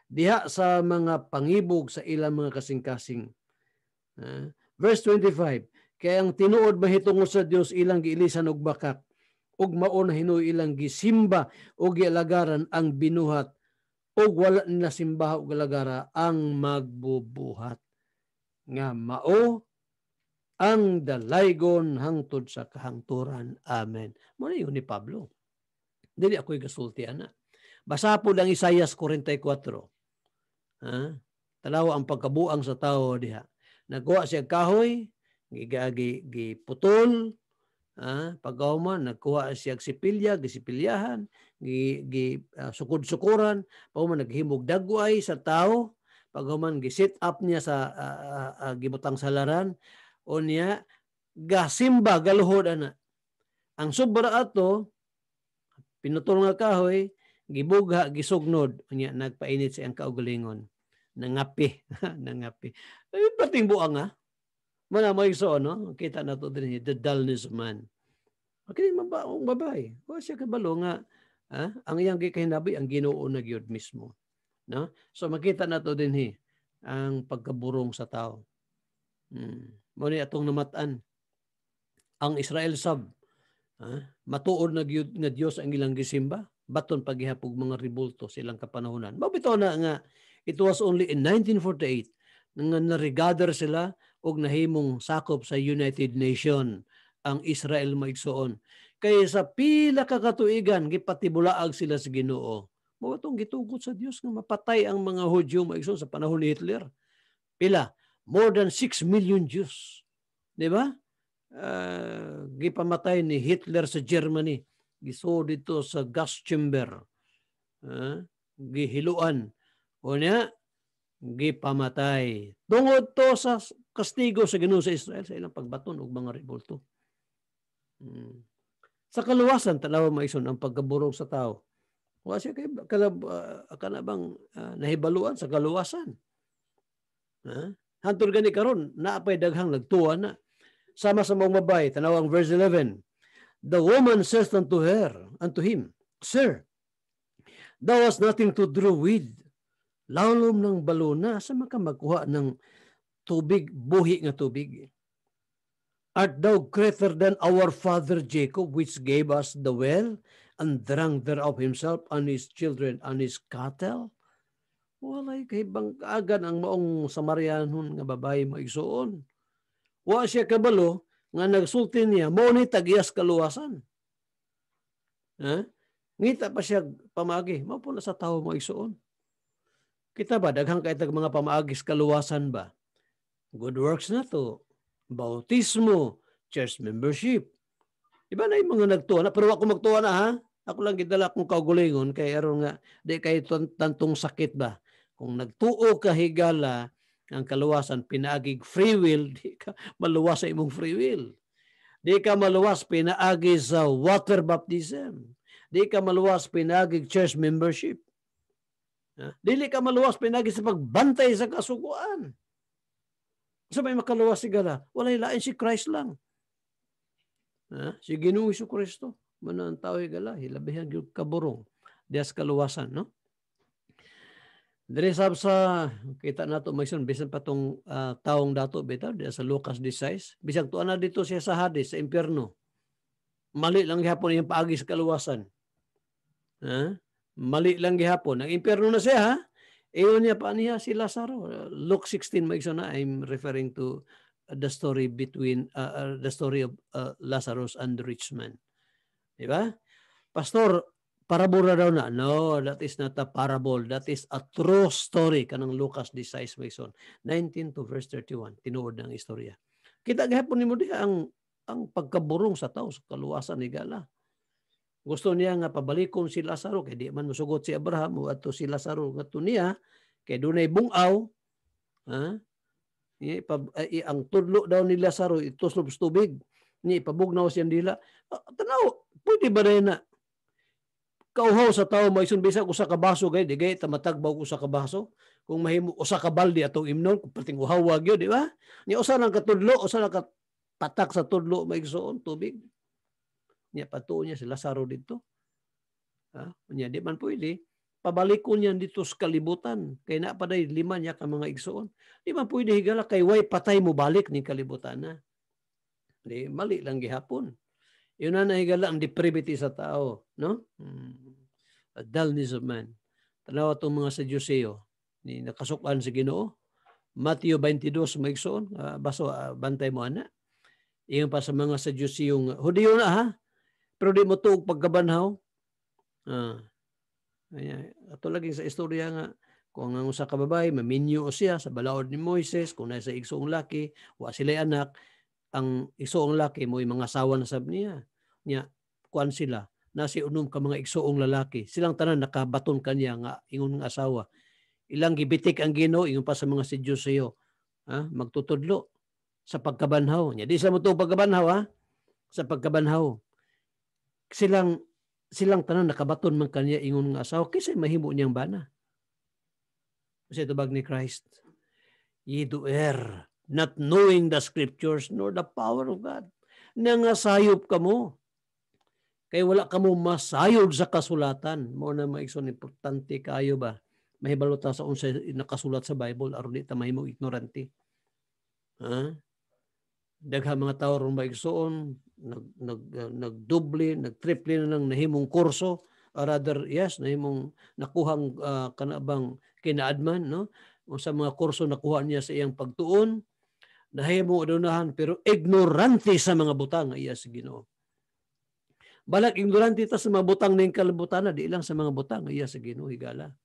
Speaker 1: diha sa mga pangibog sa ilang mga kasing-kasing. Ah. verse 25, kaya ang tinuod mahitungo sa Dios ilang giilisan og bakak ug mao na hinoy ilang gisimba og gilagaran ang binuhat og wala nila simbaha og galagara ang magbubuhat nga mao ang dalaygon hangtod sa kahangturan. Amen. Muna yun ni Pablo. Dili ako'y gasulti, ana. Basa po lang Isayas 44. Ha? Talaw ang pagkabuang sa tao diha. Nagkuha siya kahoy, gigagi giputol, ha? pagkauman, nagkuha siya sipilya, gisipilyahan, gi, gi uh, sukod-sukuran, pagkauman naghimog dagway sa tao, paghuman gisit up niya sa uh, uh, uh, gibutang salaran onya niya gasimba galuhod ana. Ang sobra ato pinutol nga kahoy gibugha gisugnod unya nagpainit siyang kaugalingon nangapi nangapi ay pating buang ha ah. mana mo iso no kita na to din the dullness of man okay maba ang babae o siya kabalo nga ha? Ah, ang iyang gikahinabi ang Ginoo na gyud mismo no so makita na to din hi ang pagkaburong sa tao hmm. Muni atong namatan. Ang Israel sab, ha? matuod na, nga Dios ang ilang gisimba, baton pagihapog mga ribulto sa ilang kapanahonan. Mabito na nga, it was only in 1948 nga narigather sila og nahimong sakop sa United Nation ang Israel maigsoon. Kay sa pila ka katuigan gipatibulaag sila sa Ginoo. Mao tong gitugot sa Dios nga mapatay ang mga Hudyo maigsoon sa panahon ni Hitler. Pila more than 6 million Jews. Di ba? Uh, gipamatay ni Hitler sa Germany. Giso dito sa gas chamber. Uh, gihiluan. O niya, gipamatay. Tungod to sa kastigo sa Ginoo sa Israel sa ilang pagbaton ug mga revolto. Hmm. Sa kaluwasan tanaw maison ang pagkaburog sa tao. Wa siya kay kanabang uh, kanabang uh, ah, nahibaluan sa kaluwasan. Ha? Huh? Hantod gani karon apay daghang nagtuwa na. Sama sa mga babay, ang verse 11. The woman says unto her, unto him, Sir, thou hast nothing to draw with. Lalom ng balona sa maka magkuha ng tubig, buhi nga tubig. Art thou greater than our father Jacob, which gave us the well and drank thereof himself and his children and his cattle? Walay kay bangkagan ang maong Samarianon nga babae maigsuon. Wa siya kabalo nga nagsulti niya, mo ni tagiyas kaluwasan. Ha? Ngita pa siya pamagi, mao na sa tawo maigsuon. Kita ba daghang kay tag mga pamaagis kaluwasan ba? Good works na to. Bautismo, church membership. Iba na yung mga nagtuwa na, pero ako magtuwa na ha. Ako lang gidala akong kaugulingon kay aron nga di kay tantong sakit ba kung nagtuo ka higala ang kaluwasan, pinaagig free will, di ka maluwas sa imong free will. Di ka maluwas pinaagi sa water baptism. Di ka maluwas pinaagi church membership. Dili ka maluwas pinaagi sa pagbantay sa kasukuan Sa may makaluwas si Gala, walay lain si Christ lang. Ha? Si Ginoo Isu Kristo. Mano ang tao higala, hilabihan yung kaburong. dias kaluwasan, no? Dere sab sa kita nato magsun bisan pa tong uh, taong dato beta di sa Lucas 16 bisag tuan na dito siya sa Hades sa impierno. Mali lang gihapon yung paagi sa kaluwasan. Ha? Mali lang gihapon ang impierno na siya ha. Iyon niya pa niya si Lazaro. Luke 16 maigsoon na I'm referring to the story between uh, the story of uh, Lazarus and the rich man. Di ba? Pastor, parabola daw na. No, that is not a parable. That is a true story. Kanang Lucas decides Mason. 19 to verse 31. Tinuod ang istorya. Kita gahapon ni mo ang ang pagkaburong sa tao sa kaluwasan ni Gala. Gusto niya nga pabalikon si Lazaro kay di man musugot si Abraham o ato si Lazaro nga niya kay dunay bungaw ha ni ang tudlo daw ni Lazaro ituslob tubig ni ipabugnaw siya dila. Ah, tanaw, pwede ba na kauhaw sa tao may sunbisa usa ka baso gay digay tamatagbaw ko sa kabaso kung mahimo usa ka balde atong imnon kung perting uhawa gyud di ba ni usa lang katudlo usa lang patak sa tudlo maigsoon tubig niya patuon niya si Lazaro dito ha niya di man pwede pabalikon niya dito sa kalibutan kay na paday lima niya ka mga igsoon di man pwede higala kay way patay mo balik ni kalibutan na di mali lang gihapon yun na nahigala ang depravity sa tao. No? A dullness of man. Tanawa itong mga sa Diyoseo. Ni nakasukan sa si Ginoo. Matthew 22, maigsoon. Uh, baso, uh, bantay mo, ana. Iyon pa sa mga sa Diyoseo. Hudiyo na, ha? Pero di mo ito pagkabanhaw. Ah. Ayan. Ato laging sa istorya nga, kung ang usa ka babae maminyo siya sa balaod ni Moises, kung nasa igsoong laki, wa sila anak, ang isoong laki mo, mga asawa na sab niya, niya, kuan sila, na si unom ka mga igsoong lalaki. Silang tanan nakabaton kanya nga ingon nga asawa. Ilang gibitik ang Ginoo ingon pa sa mga si Dios sayo. Ha? Magtutudlo sa pagkabanhaw. niya di sa mo pagkabanhaw ha? Sa pagkabanhaw. Silang silang tanan nakabaton man kanya ingon nga asawa kaysa mahimo niyang bana. Kasi tubag ni Christ. Yiduer not knowing the scriptures nor the power of God. Nangasayop ka mo. Kaya wala ka mo masayog sa kasulatan. Mo na maikson, importante kayo ba? Mahibalo ta sa unsa nakasulat sa Bible, aron di ta mahimo ignorante. Ha? Dagha mga tao ron maigsoon, nag, nag, uh, nagdoble, nagtriple na ng nahimong kurso, or rather, yes, nahimong nakuhang uh, kanabang kinaadman, no? O sa mga kurso nakuha niya sa iyang pagtuon, Nahimo adunahan pero ignorante sa mga butang iya sa Ginoo. Balag ignorante ta sa mga butang ning kalibutan na di lang sa mga butang iya sa Ginoo higala.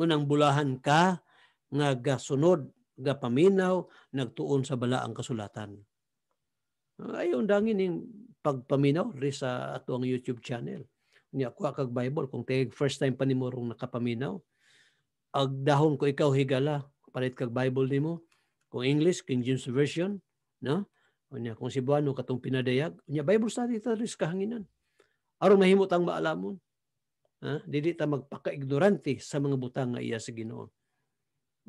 Speaker 1: Munang bulahan ka nga gasunod nga paminaw nagtuon sa balaang kasulatan. Ayon dangin ning pagpaminaw ri sa ato YouTube channel niya ko kag Bible kung tig first time pa nimo rong nakapaminaw Agdahon ko ikaw higala palit kag Bible nimo kung English, King James Version, no? Unya kung Cebuano katong pinadayag, unya Bible study ta ris kahanginan. Aron mahimo tang maalamon. Ha? Dili ta magpaka-ignorante sa mga butang nga iya sa Ginoo.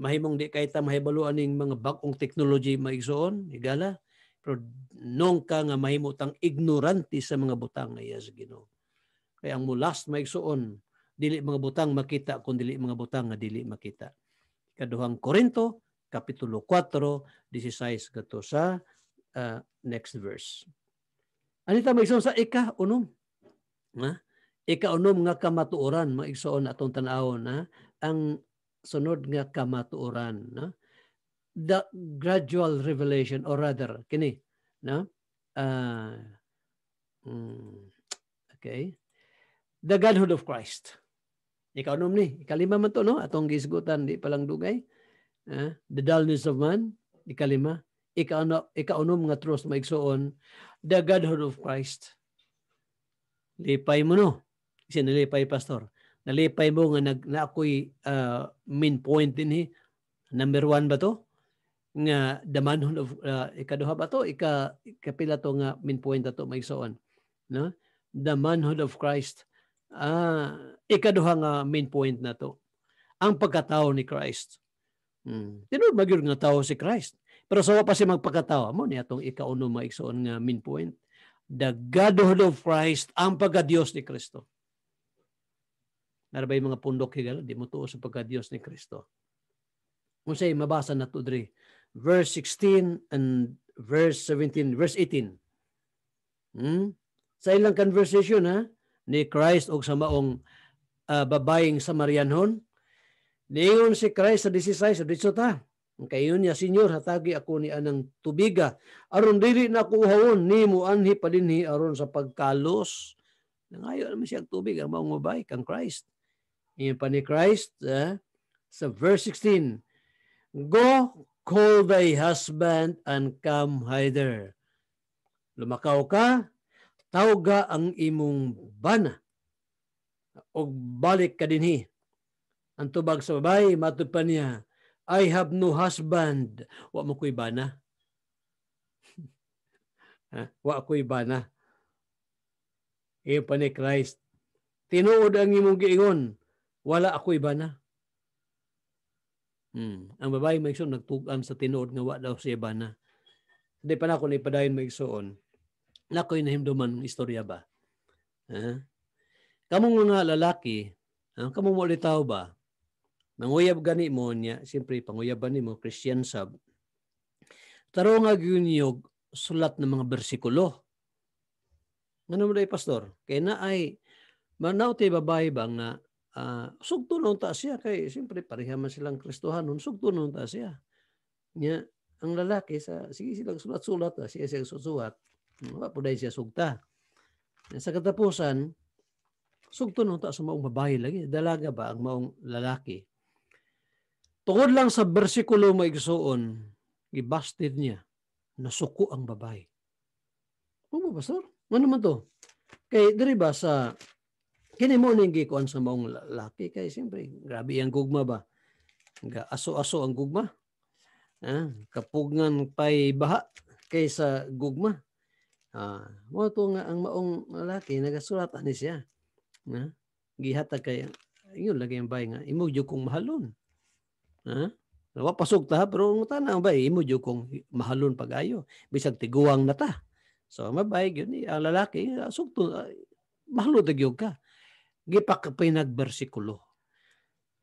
Speaker 1: Mahimong di kay ta mahibaluan ning mga bag technology maigsoon, higala. Pero nong ka nga mahimo tang ignorante sa mga butang nga iya sa Ginoo. Kaya ang mulas maigsoon, dili mga butang makita kun dili mga butang nga dili makita. Kaduhang Korinto Kapitulo 4, 16 kato sa uh, next verse. Anita maigsoon sa ika unom. Ha? Ika unom nga kamatuoran maigsoon atong tan-awon na ang sunod nga kamatuoran na the gradual revelation or rather kini na uh, mm, okay the godhood of Christ ikaw nom ni ikalima man to no atong gisgutan di palang dugay eh, the dullness of man, ikalima, ikauno, ikaunom nga trust maigsoon, the Godhood of Christ. Lipay mo no. Kasi nalipay, Pastor. Nalipay mo nga nag, na ako'y uh, main point din eh. Number one ba to? Nga the manhood of, uh, ah, ikaduha ba to? Ika, ikapila to nga main point na to maigsoon. No? The manhood of Christ. Ah, ikaduha nga main point na to. Ang pagkatao ni Christ. Mm. Tinod magyud nga tawo si Christ. Pero sawa pa si magpakatawa mo niya itong ikauno maiksoon nga main point. The Godhood of Christ, ang pagka-Diyos ni Kristo. Narabay mga pundok higala, di mo tuo sa pagka-Diyos ni Kristo. Kung sa'yo, mabasa na to, Dre. Verse 16 and verse 17, verse 18. Hmm? Sa ilang conversation ha, ni Christ o sa maong uh, babaeng Samarianhon, Niingon si Christ sa 16 sa 18. Kayon niya, Senyor, hatagi ako ni anang tubiga. Aron dili na ko uhawon, ni mo anhi palinhi aron sa pagkalos. Nangayo naman siya tubig, ang mga mabay, kang Christ. Iyon pa ni Christ eh, sa verse 16. Go, call thy husband and come hither. Lumakaw ka, tawga ang imong bana. O balik ka dinhi ang tubag sa babae, matod pa niya, I have no husband. Wa mo ko'y bana. ha? Wa ko'y bana. Iyo pa ni Christ. Tinuod ang imong giingon, wala ako bana. na. Hmm. Ang babae may igsoon, nagtugan sa tinuod nga wala daw siya bana. na. Hindi pa na ako naipadayon may igsoon. Nako'y nahimduman ng istorya ba? Ha? Kamong mga lalaki, kamong mo tao ba? Manguyab gani mo niya, siyempre panguyaban ni mo, Christian sab. Taro nga gyunyog sulat ng mga bersikulo. Ano mo day, Pastor? Kaya na ay, manaw tayo babae ba nga, uh, sugto nun ta siya. Kaya siyempre parehaman silang kristohan nun, sugto nun ta siya. Niya, ang lalaki, sa, sige silang sulat-sulat, ah, siya siya susuhat. Wala po siya sugta. Sa katapusan, sugto nun ta sa maong babae lagi. Dalaga ba ang maong lalaki? Tungod lang sa bersikulo maigsuon, gibastid niya, nasuko ang babae. Oo ano ba, pastor? Ano naman to? Kay diri ba sa kini mo ning gikuan sa maong laki kay siyempre grabe ang gugma ba. Nga aso-aso ang gugma. Ah, kapugngan pay baha kaysa gugma. Ha? mo to nga ang maong lalaki nagasuratan ni siya. Na? Gihatag kay yun lagi ang bay nga imo kong mahalon. Ha? Wa pasok ta, pero ang tanang ba, imo dyo kung mahalon pagayo. Bisag tiguang na ta. So mabay, gyud ni eh, ang lalaki, ah, sugto, ah, mahalo tagyog ka. Gipak bersikulo.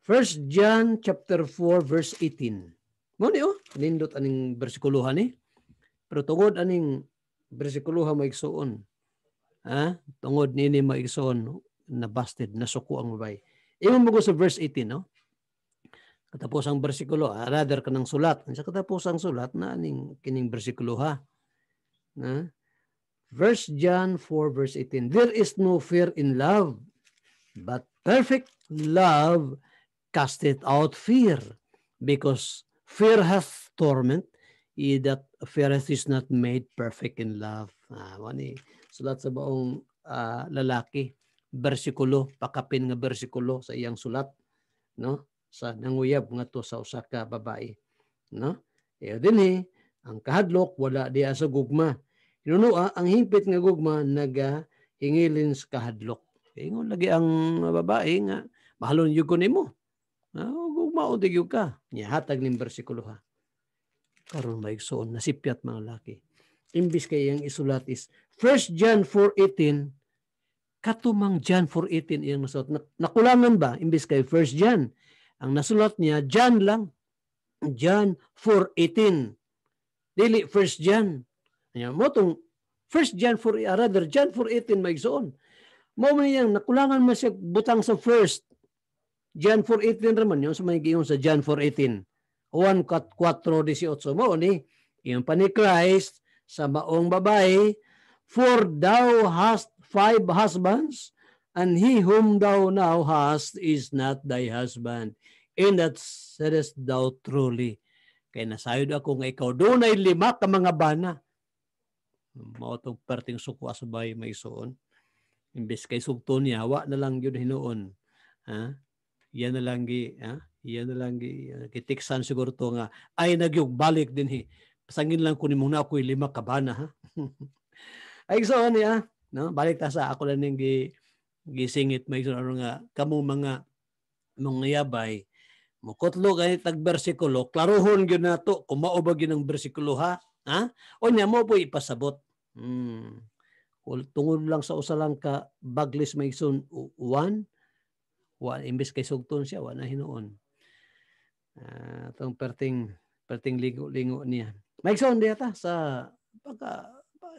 Speaker 1: 1 John chapter 4 verse 18. Mo ni oh, nindot aning bersikulo ha ni. Eh. Pero tungod aning bersikulo bersikuluhan maigsuon. Ha? Tungod nini maigsuon na busted na suko ang mabay. Imo mo sa verse 18 no katapusang bersikulo, ah, rather ka ng sulat. Sa katapusang sulat na aning kining bersikulo ha. Na? Verse John 4 verse 18. There is no fear in love, but perfect love casteth out fear, because fear hath torment, i that fear is not made perfect in love. Ah, ni Sulat sa baong uh, lalaki, bersikulo, pakapin nga bersikulo sa iyang sulat. No? sa nanguyab to sa usa ka babae no iyo dinhi ang kahadlok wala diya sa gugma Inunua, ah, ang hingpit nga gugma naga hingilin sa kahadlok. Eh, ingon lagi ang babae nga mahalon yug ko nimo. Oh, gugma o digyo ka. hatag ning bersikulo ha. Karon maigsoon nasipyat mga laki. Imbis kay ang isulat is 1 John 4:18 katumang John 4:18 iyang nasuot. Nakulangan ba imbis kay 1 John ang nasulat niya, John lang. John 4.18. Dili, first John. Ayan, mo tong first John 4, ah, rather, John 4.18 zone. Mo man niyang nakulangan man siya butang sa first. John 4.18 raman yun sa may giyong sa John 4.18. 1.4.18 mo ni, yung pa Christ sa maong babae, For thou hast five husbands, and he whom thou now hast is not thy husband. In that saidest thou truly. Kaya nasayod ako nga ikaw. Doon ay lima ka mga bana. Maotog perting suko asubay may suon. Imbes kay sugto niya, wa na lang yun hinoon. Ha? Yan na lang gi, ha? Yan na lang gi, ah, kitiksan siguro to nga. Ay balik din hi. Pasangin lang ko ni muna ako lima ka bana, ha? ay so niya, ano no? Balik ta sa ako lang ning gi gisingit may ano nga kamo mga mong yabay mukotlo kay tag bersikulo klaruhon gyud nato kumao ba gyud ang bersikulo ha ha o nya mo po ipasabot hmm. tungod lang sa usa lang ka baglis may sun one wa imbes kay sugton siya wala na hinuon uh, tong perting perting lingo-lingo niya may sun diya ta sa pagka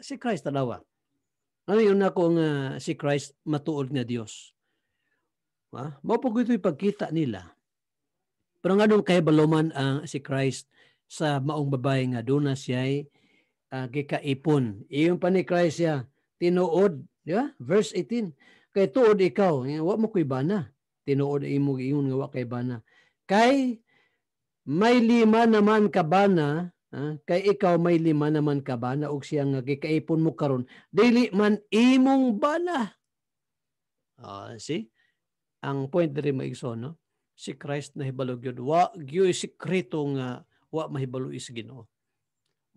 Speaker 1: si Christ talawa ano yun na kung uh, si Christ matuod nga Dios? Ha? Mapag ito'y pagkita nila. Pero nga doon kay Baloman ang uh, si Christ sa maong babae nga doon na siya'y uh, gikaipon. Iyon pa ni Christ siya, tinuod. Di ba? Verse 18. Kay tuod ikaw, wa mo ko'y bana. Tinuod imo iyon nga wa kay bana. Kay may lima naman ka bana Ah, kay ikaw may lima naman ka ba na og siya nga gikaipon mo karon dili man imong bala. Ah, see? Ang point diri maigso, no. Si Christ na nahibalo gyud wa gyud sikreto nga wa mahibalo is Ginoo.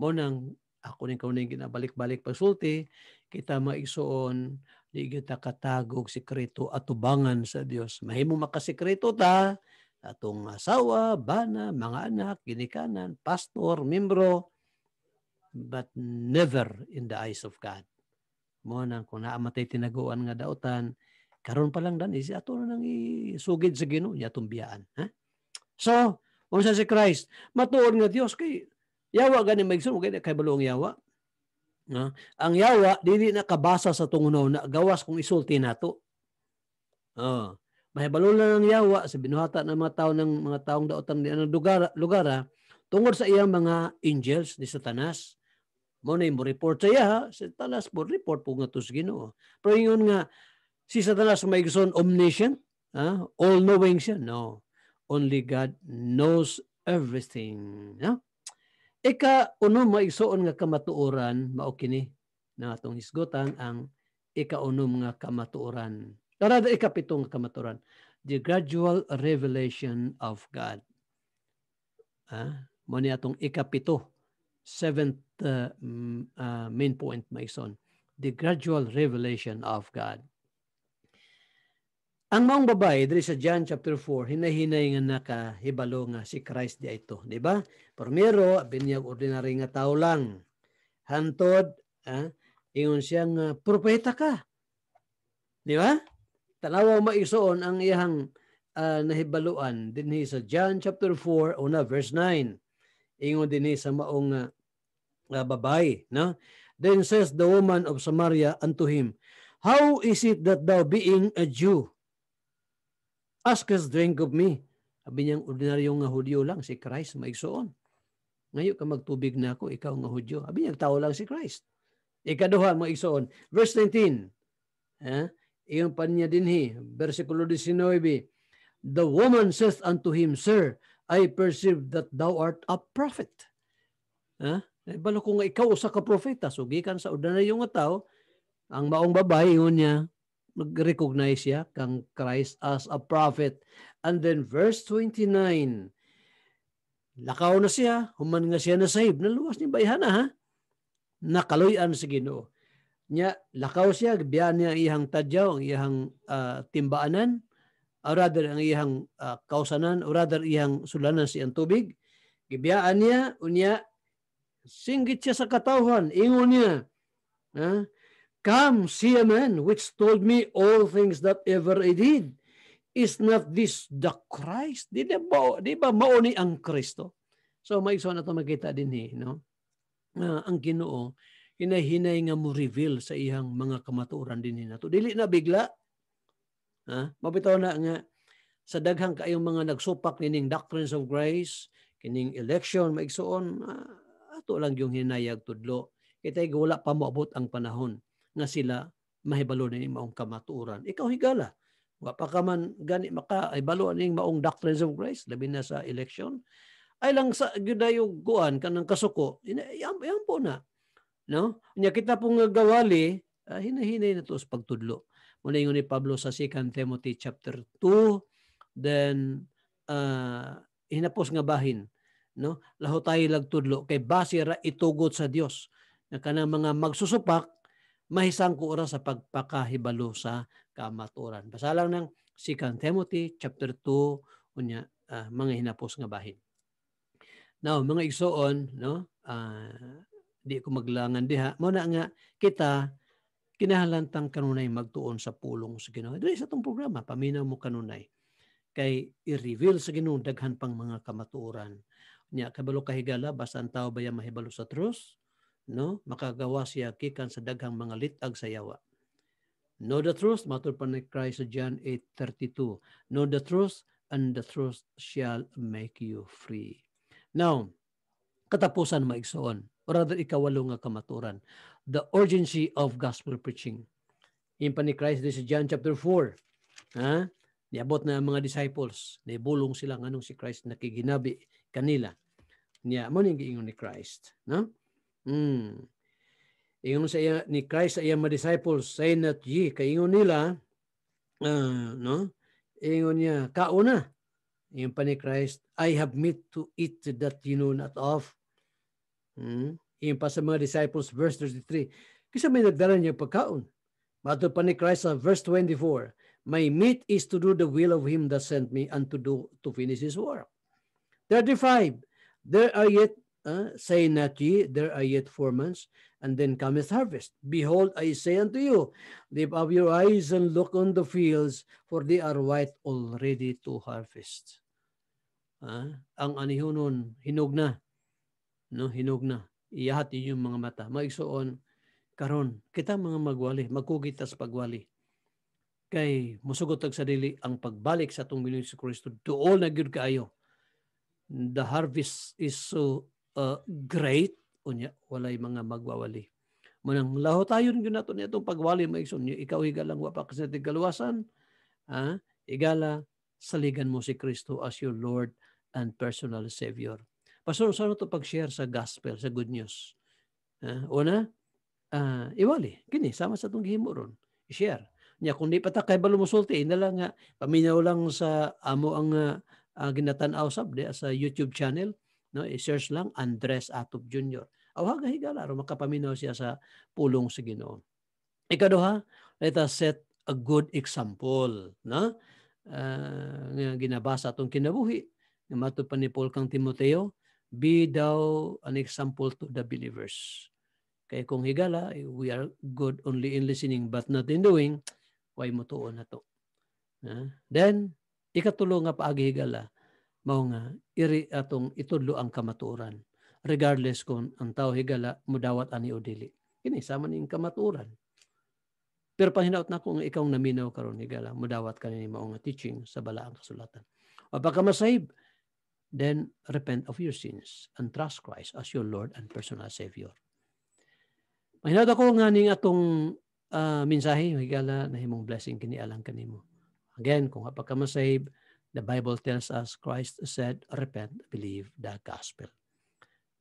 Speaker 1: Mo nang ako ning kaunay ginabalik-balik pagsulti kita maigsoon di kita katagog sikreto atubangan sa Dios. Mahimo makasikreto ta atong asawa, bana, mga anak, ginikanan, pastor, membro, but never in the eyes of God. Mo nang kung naamatay tinaguan nga daotan, karon pa lang dan isi ato nang isugid sa Ginoo niya tumbiyaan, ha? So, unsa si Christ? Matuon nga Dios kay yawa gani maigsoon mo kay balong yawa. No? Ang yawa dili nakabasa sa tungunaw na gawas kung isulti nato. Oh. Mahibalola ng yawa sa binuhata ng mga tao ng mga taong daotan ni anang lugar, lugara tungod sa iyang mga angels ni Satanas. Mo na mo report sa iya, ha? Satanas po report po nga to sa Ginoo. Pero ingon nga si Satanas may gusto omniscient, ha? all knowing siya. No. Only God knows everything. Ha? Ika uno maigsoon nga kamatuoran mao kini na atong hisgotan ang ikaunom nga kamatuoran o rather, ikapitong kamaturan. The gradual revelation of God. Ah, Muna atong ikapito, seventh uh, uh, main point, Mason. The gradual revelation of God. Ang maong babae, diri sa John chapter 4, hinahinay nga nakahibalo nga si Christ di ito. Di ba? Primero, binyag ordinary nga tao lang. Hantod, ha? Ah, ingon siyang nga, propeta ka. Di ba? tanawa maisoon ang iyang uh, nahibaluan dinhi sa John chapter 4 una verse 9 ingon din sa maong uh, uh, no then says the woman of Samaria unto him how is it that thou being a Jew askest drink of me sabi niyang ordinaryong nga Hudyo lang si Christ maigsoon ngayon ka magtubig na ako ikaw nga Hudyo sabi niyang tao lang si Christ ikaduha maigsoon verse 19 eh? Iyon pa niya dinhi, versikulo 19, The woman saith unto him, Sir, I perceive that thou art a prophet. Ha? Huh? Eh, balo ko nga ikaw usa ka propeta. So sa ordinaryo nga tao, ang maong babae yun niya, nag-recognize siya kang Christ as a prophet. And then verse 29, lakaw na siya, human nga siya na save. Naluwas ni Bayhana ha. Nakaloyan sa Ginoo nya lakaw siya biyan niya ang iyang tadyaw ang iyang uh, timbaanan or rather ang iyang uh, kausanan or rather iyang sulanan si ang tubig gibiyaan niya unya singgit siya sa katawhan ingon niya ha huh? come see a man which told me all things that ever I did is not this the Christ di ba di ba mao ang Kristo so maigsoon na to makita din eh, no uh, ang Ginoo hinahinay nga mo reveal sa iyang mga kamatuoran din nato. Dili na bigla. Ha? Mabitaw na nga sa daghang kayong mga nagsupak nining doctrines of grace, kining election maigsuon, ah, ato lang yung hinayag tudlo. Kitay wala pa moabot ang panahon nga sila mahibalo na ni maong kamatuoran. Ikaw higala. Wa pa ka man gani maka ibalo ning maong doctrines of grace labi na sa election. Ay lang sa gyudayo guan kanang kasuko. po na No? Nya kita pong gawali, uh, ah, hinahinay na to sa pagtudlo. Muna yung ni Pablo sa 2 Timothy chapter 2, then uh, hinapos nga bahin. No? Laho tayo lagtudlo. Kay basira itugot sa Dios na kanang mga magsusupak, mahisang ko oras sa pagpakahibalo sa kamaturan. Basalang ng 2 Timothy chapter 2 unya uh, mga hinapos nga bahin. Now, mga igsoon, no? Uh, di ko maglangan diha mo na nga kita kinahalantang kanunay magtuon sa pulong sa Ginoo. Dili sa tong programa paminaw mo kanunay kay i-reveal sa Ginoo daghan pang mga kamatuoran. Nya kabalo kahigala basta ang tao baya mahibalo sa trus no makagawa siya kikan sa daghang mga litag sa yawa. Know the truth, matur pa ni Christ sa John 8.32. Know the truth, and the truth shall make you free. Now, katapusan maigsoon or rather ikawalo nga kamaturan. The urgency of gospel preaching. Yung pa ni Christ, this is John chapter 4. Ha? Niabot na ang mga disciples. Nibulong sila ng anong si Christ nakiginabi kanila. Niya, mo ni giingon ni Christ. No? Mm. Ingon sa iya, ni Christ sa iyang mga disciples, say not ye, kaingon nila, uh, no? Ingon niya, kauna, yung pa ni Christ, I have meat to eat that you know not of, Hmm? Iyon pa sa mga disciples, verse 33. Kasi may nagdala niya pagkaon. Matod pa ni Christ sa verse 24, My meat is to do the will of Him that sent me and to do to finish His work. 35, There are yet, uh, say not ye, there are yet four months, and then cometh harvest. Behold, I say unto you, lift up your eyes and look on the fields, for they are white already to harvest. Ah, ang aniho nun, hinog na no hinog na iyahat inyong mga mata maigsuon karon kita mga magwali magkugit pagwali kay musugot og sadili ang pagbalik sa atong Ginoong Kristo duol na gyud kaayo the harvest is so uh, great unya walay mga magwawali manang laho tayo gyud nato ni atong pagwali maigsuon niyo ikaw higalang wa pa kasi tigaluwasan ha igala saligan mo si Kristo as your Lord and personal Savior Pastor, saan ito pag-share sa gospel, sa good news? Uh, una, uh, iwali. Kini, sama sa itong gihimo ron. I-share. Nya, kung di patakay balo musulti, inala nga, paminaw lang sa amo ang uh, uh, ginatanaw sab de, sa YouTube channel. No, i-search lang Andres Atop Jr. Awaga higala ro makapaminaw siya sa pulong sa Ginoo. Ikaduha, let us set a good example, No? Uh, ginabasa atong kinabuhi nga matupad ni Paul kang Timoteo Be thou an example to the believers. Kaya kung higala, eh, we are good only in listening but not in doing, why mo tuon na to? then, ikatulo nga paagi higala, mao nga, iri atong itudlo ang kamaturan. Regardless kung ang tao higala, mudawat ani o dili. Kini, sama ning kamaturan. Pero panhinaot na kung nga ikaw naminaw karon higala, mudawat ka ni mao nga teaching sa balaang kasulatan. O baka masahib, Then repent of your sins and trust Christ as your Lord and personal Savior. Mahinod ako nga ning atong uh, ah, mensahe, higala na himong blessing kini alang kanimo. Again, kung hapag ka masave, the Bible tells us Christ said, repent, believe the gospel.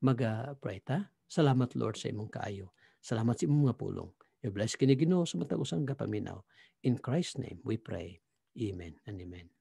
Speaker 1: Mag-pray ta. Salamat Lord sa imong kaayo. Salamat sa imong mga pulong. I-bless kini Ginoo sa matag usang gapaminaw. In Christ's name we pray. Amen and amen.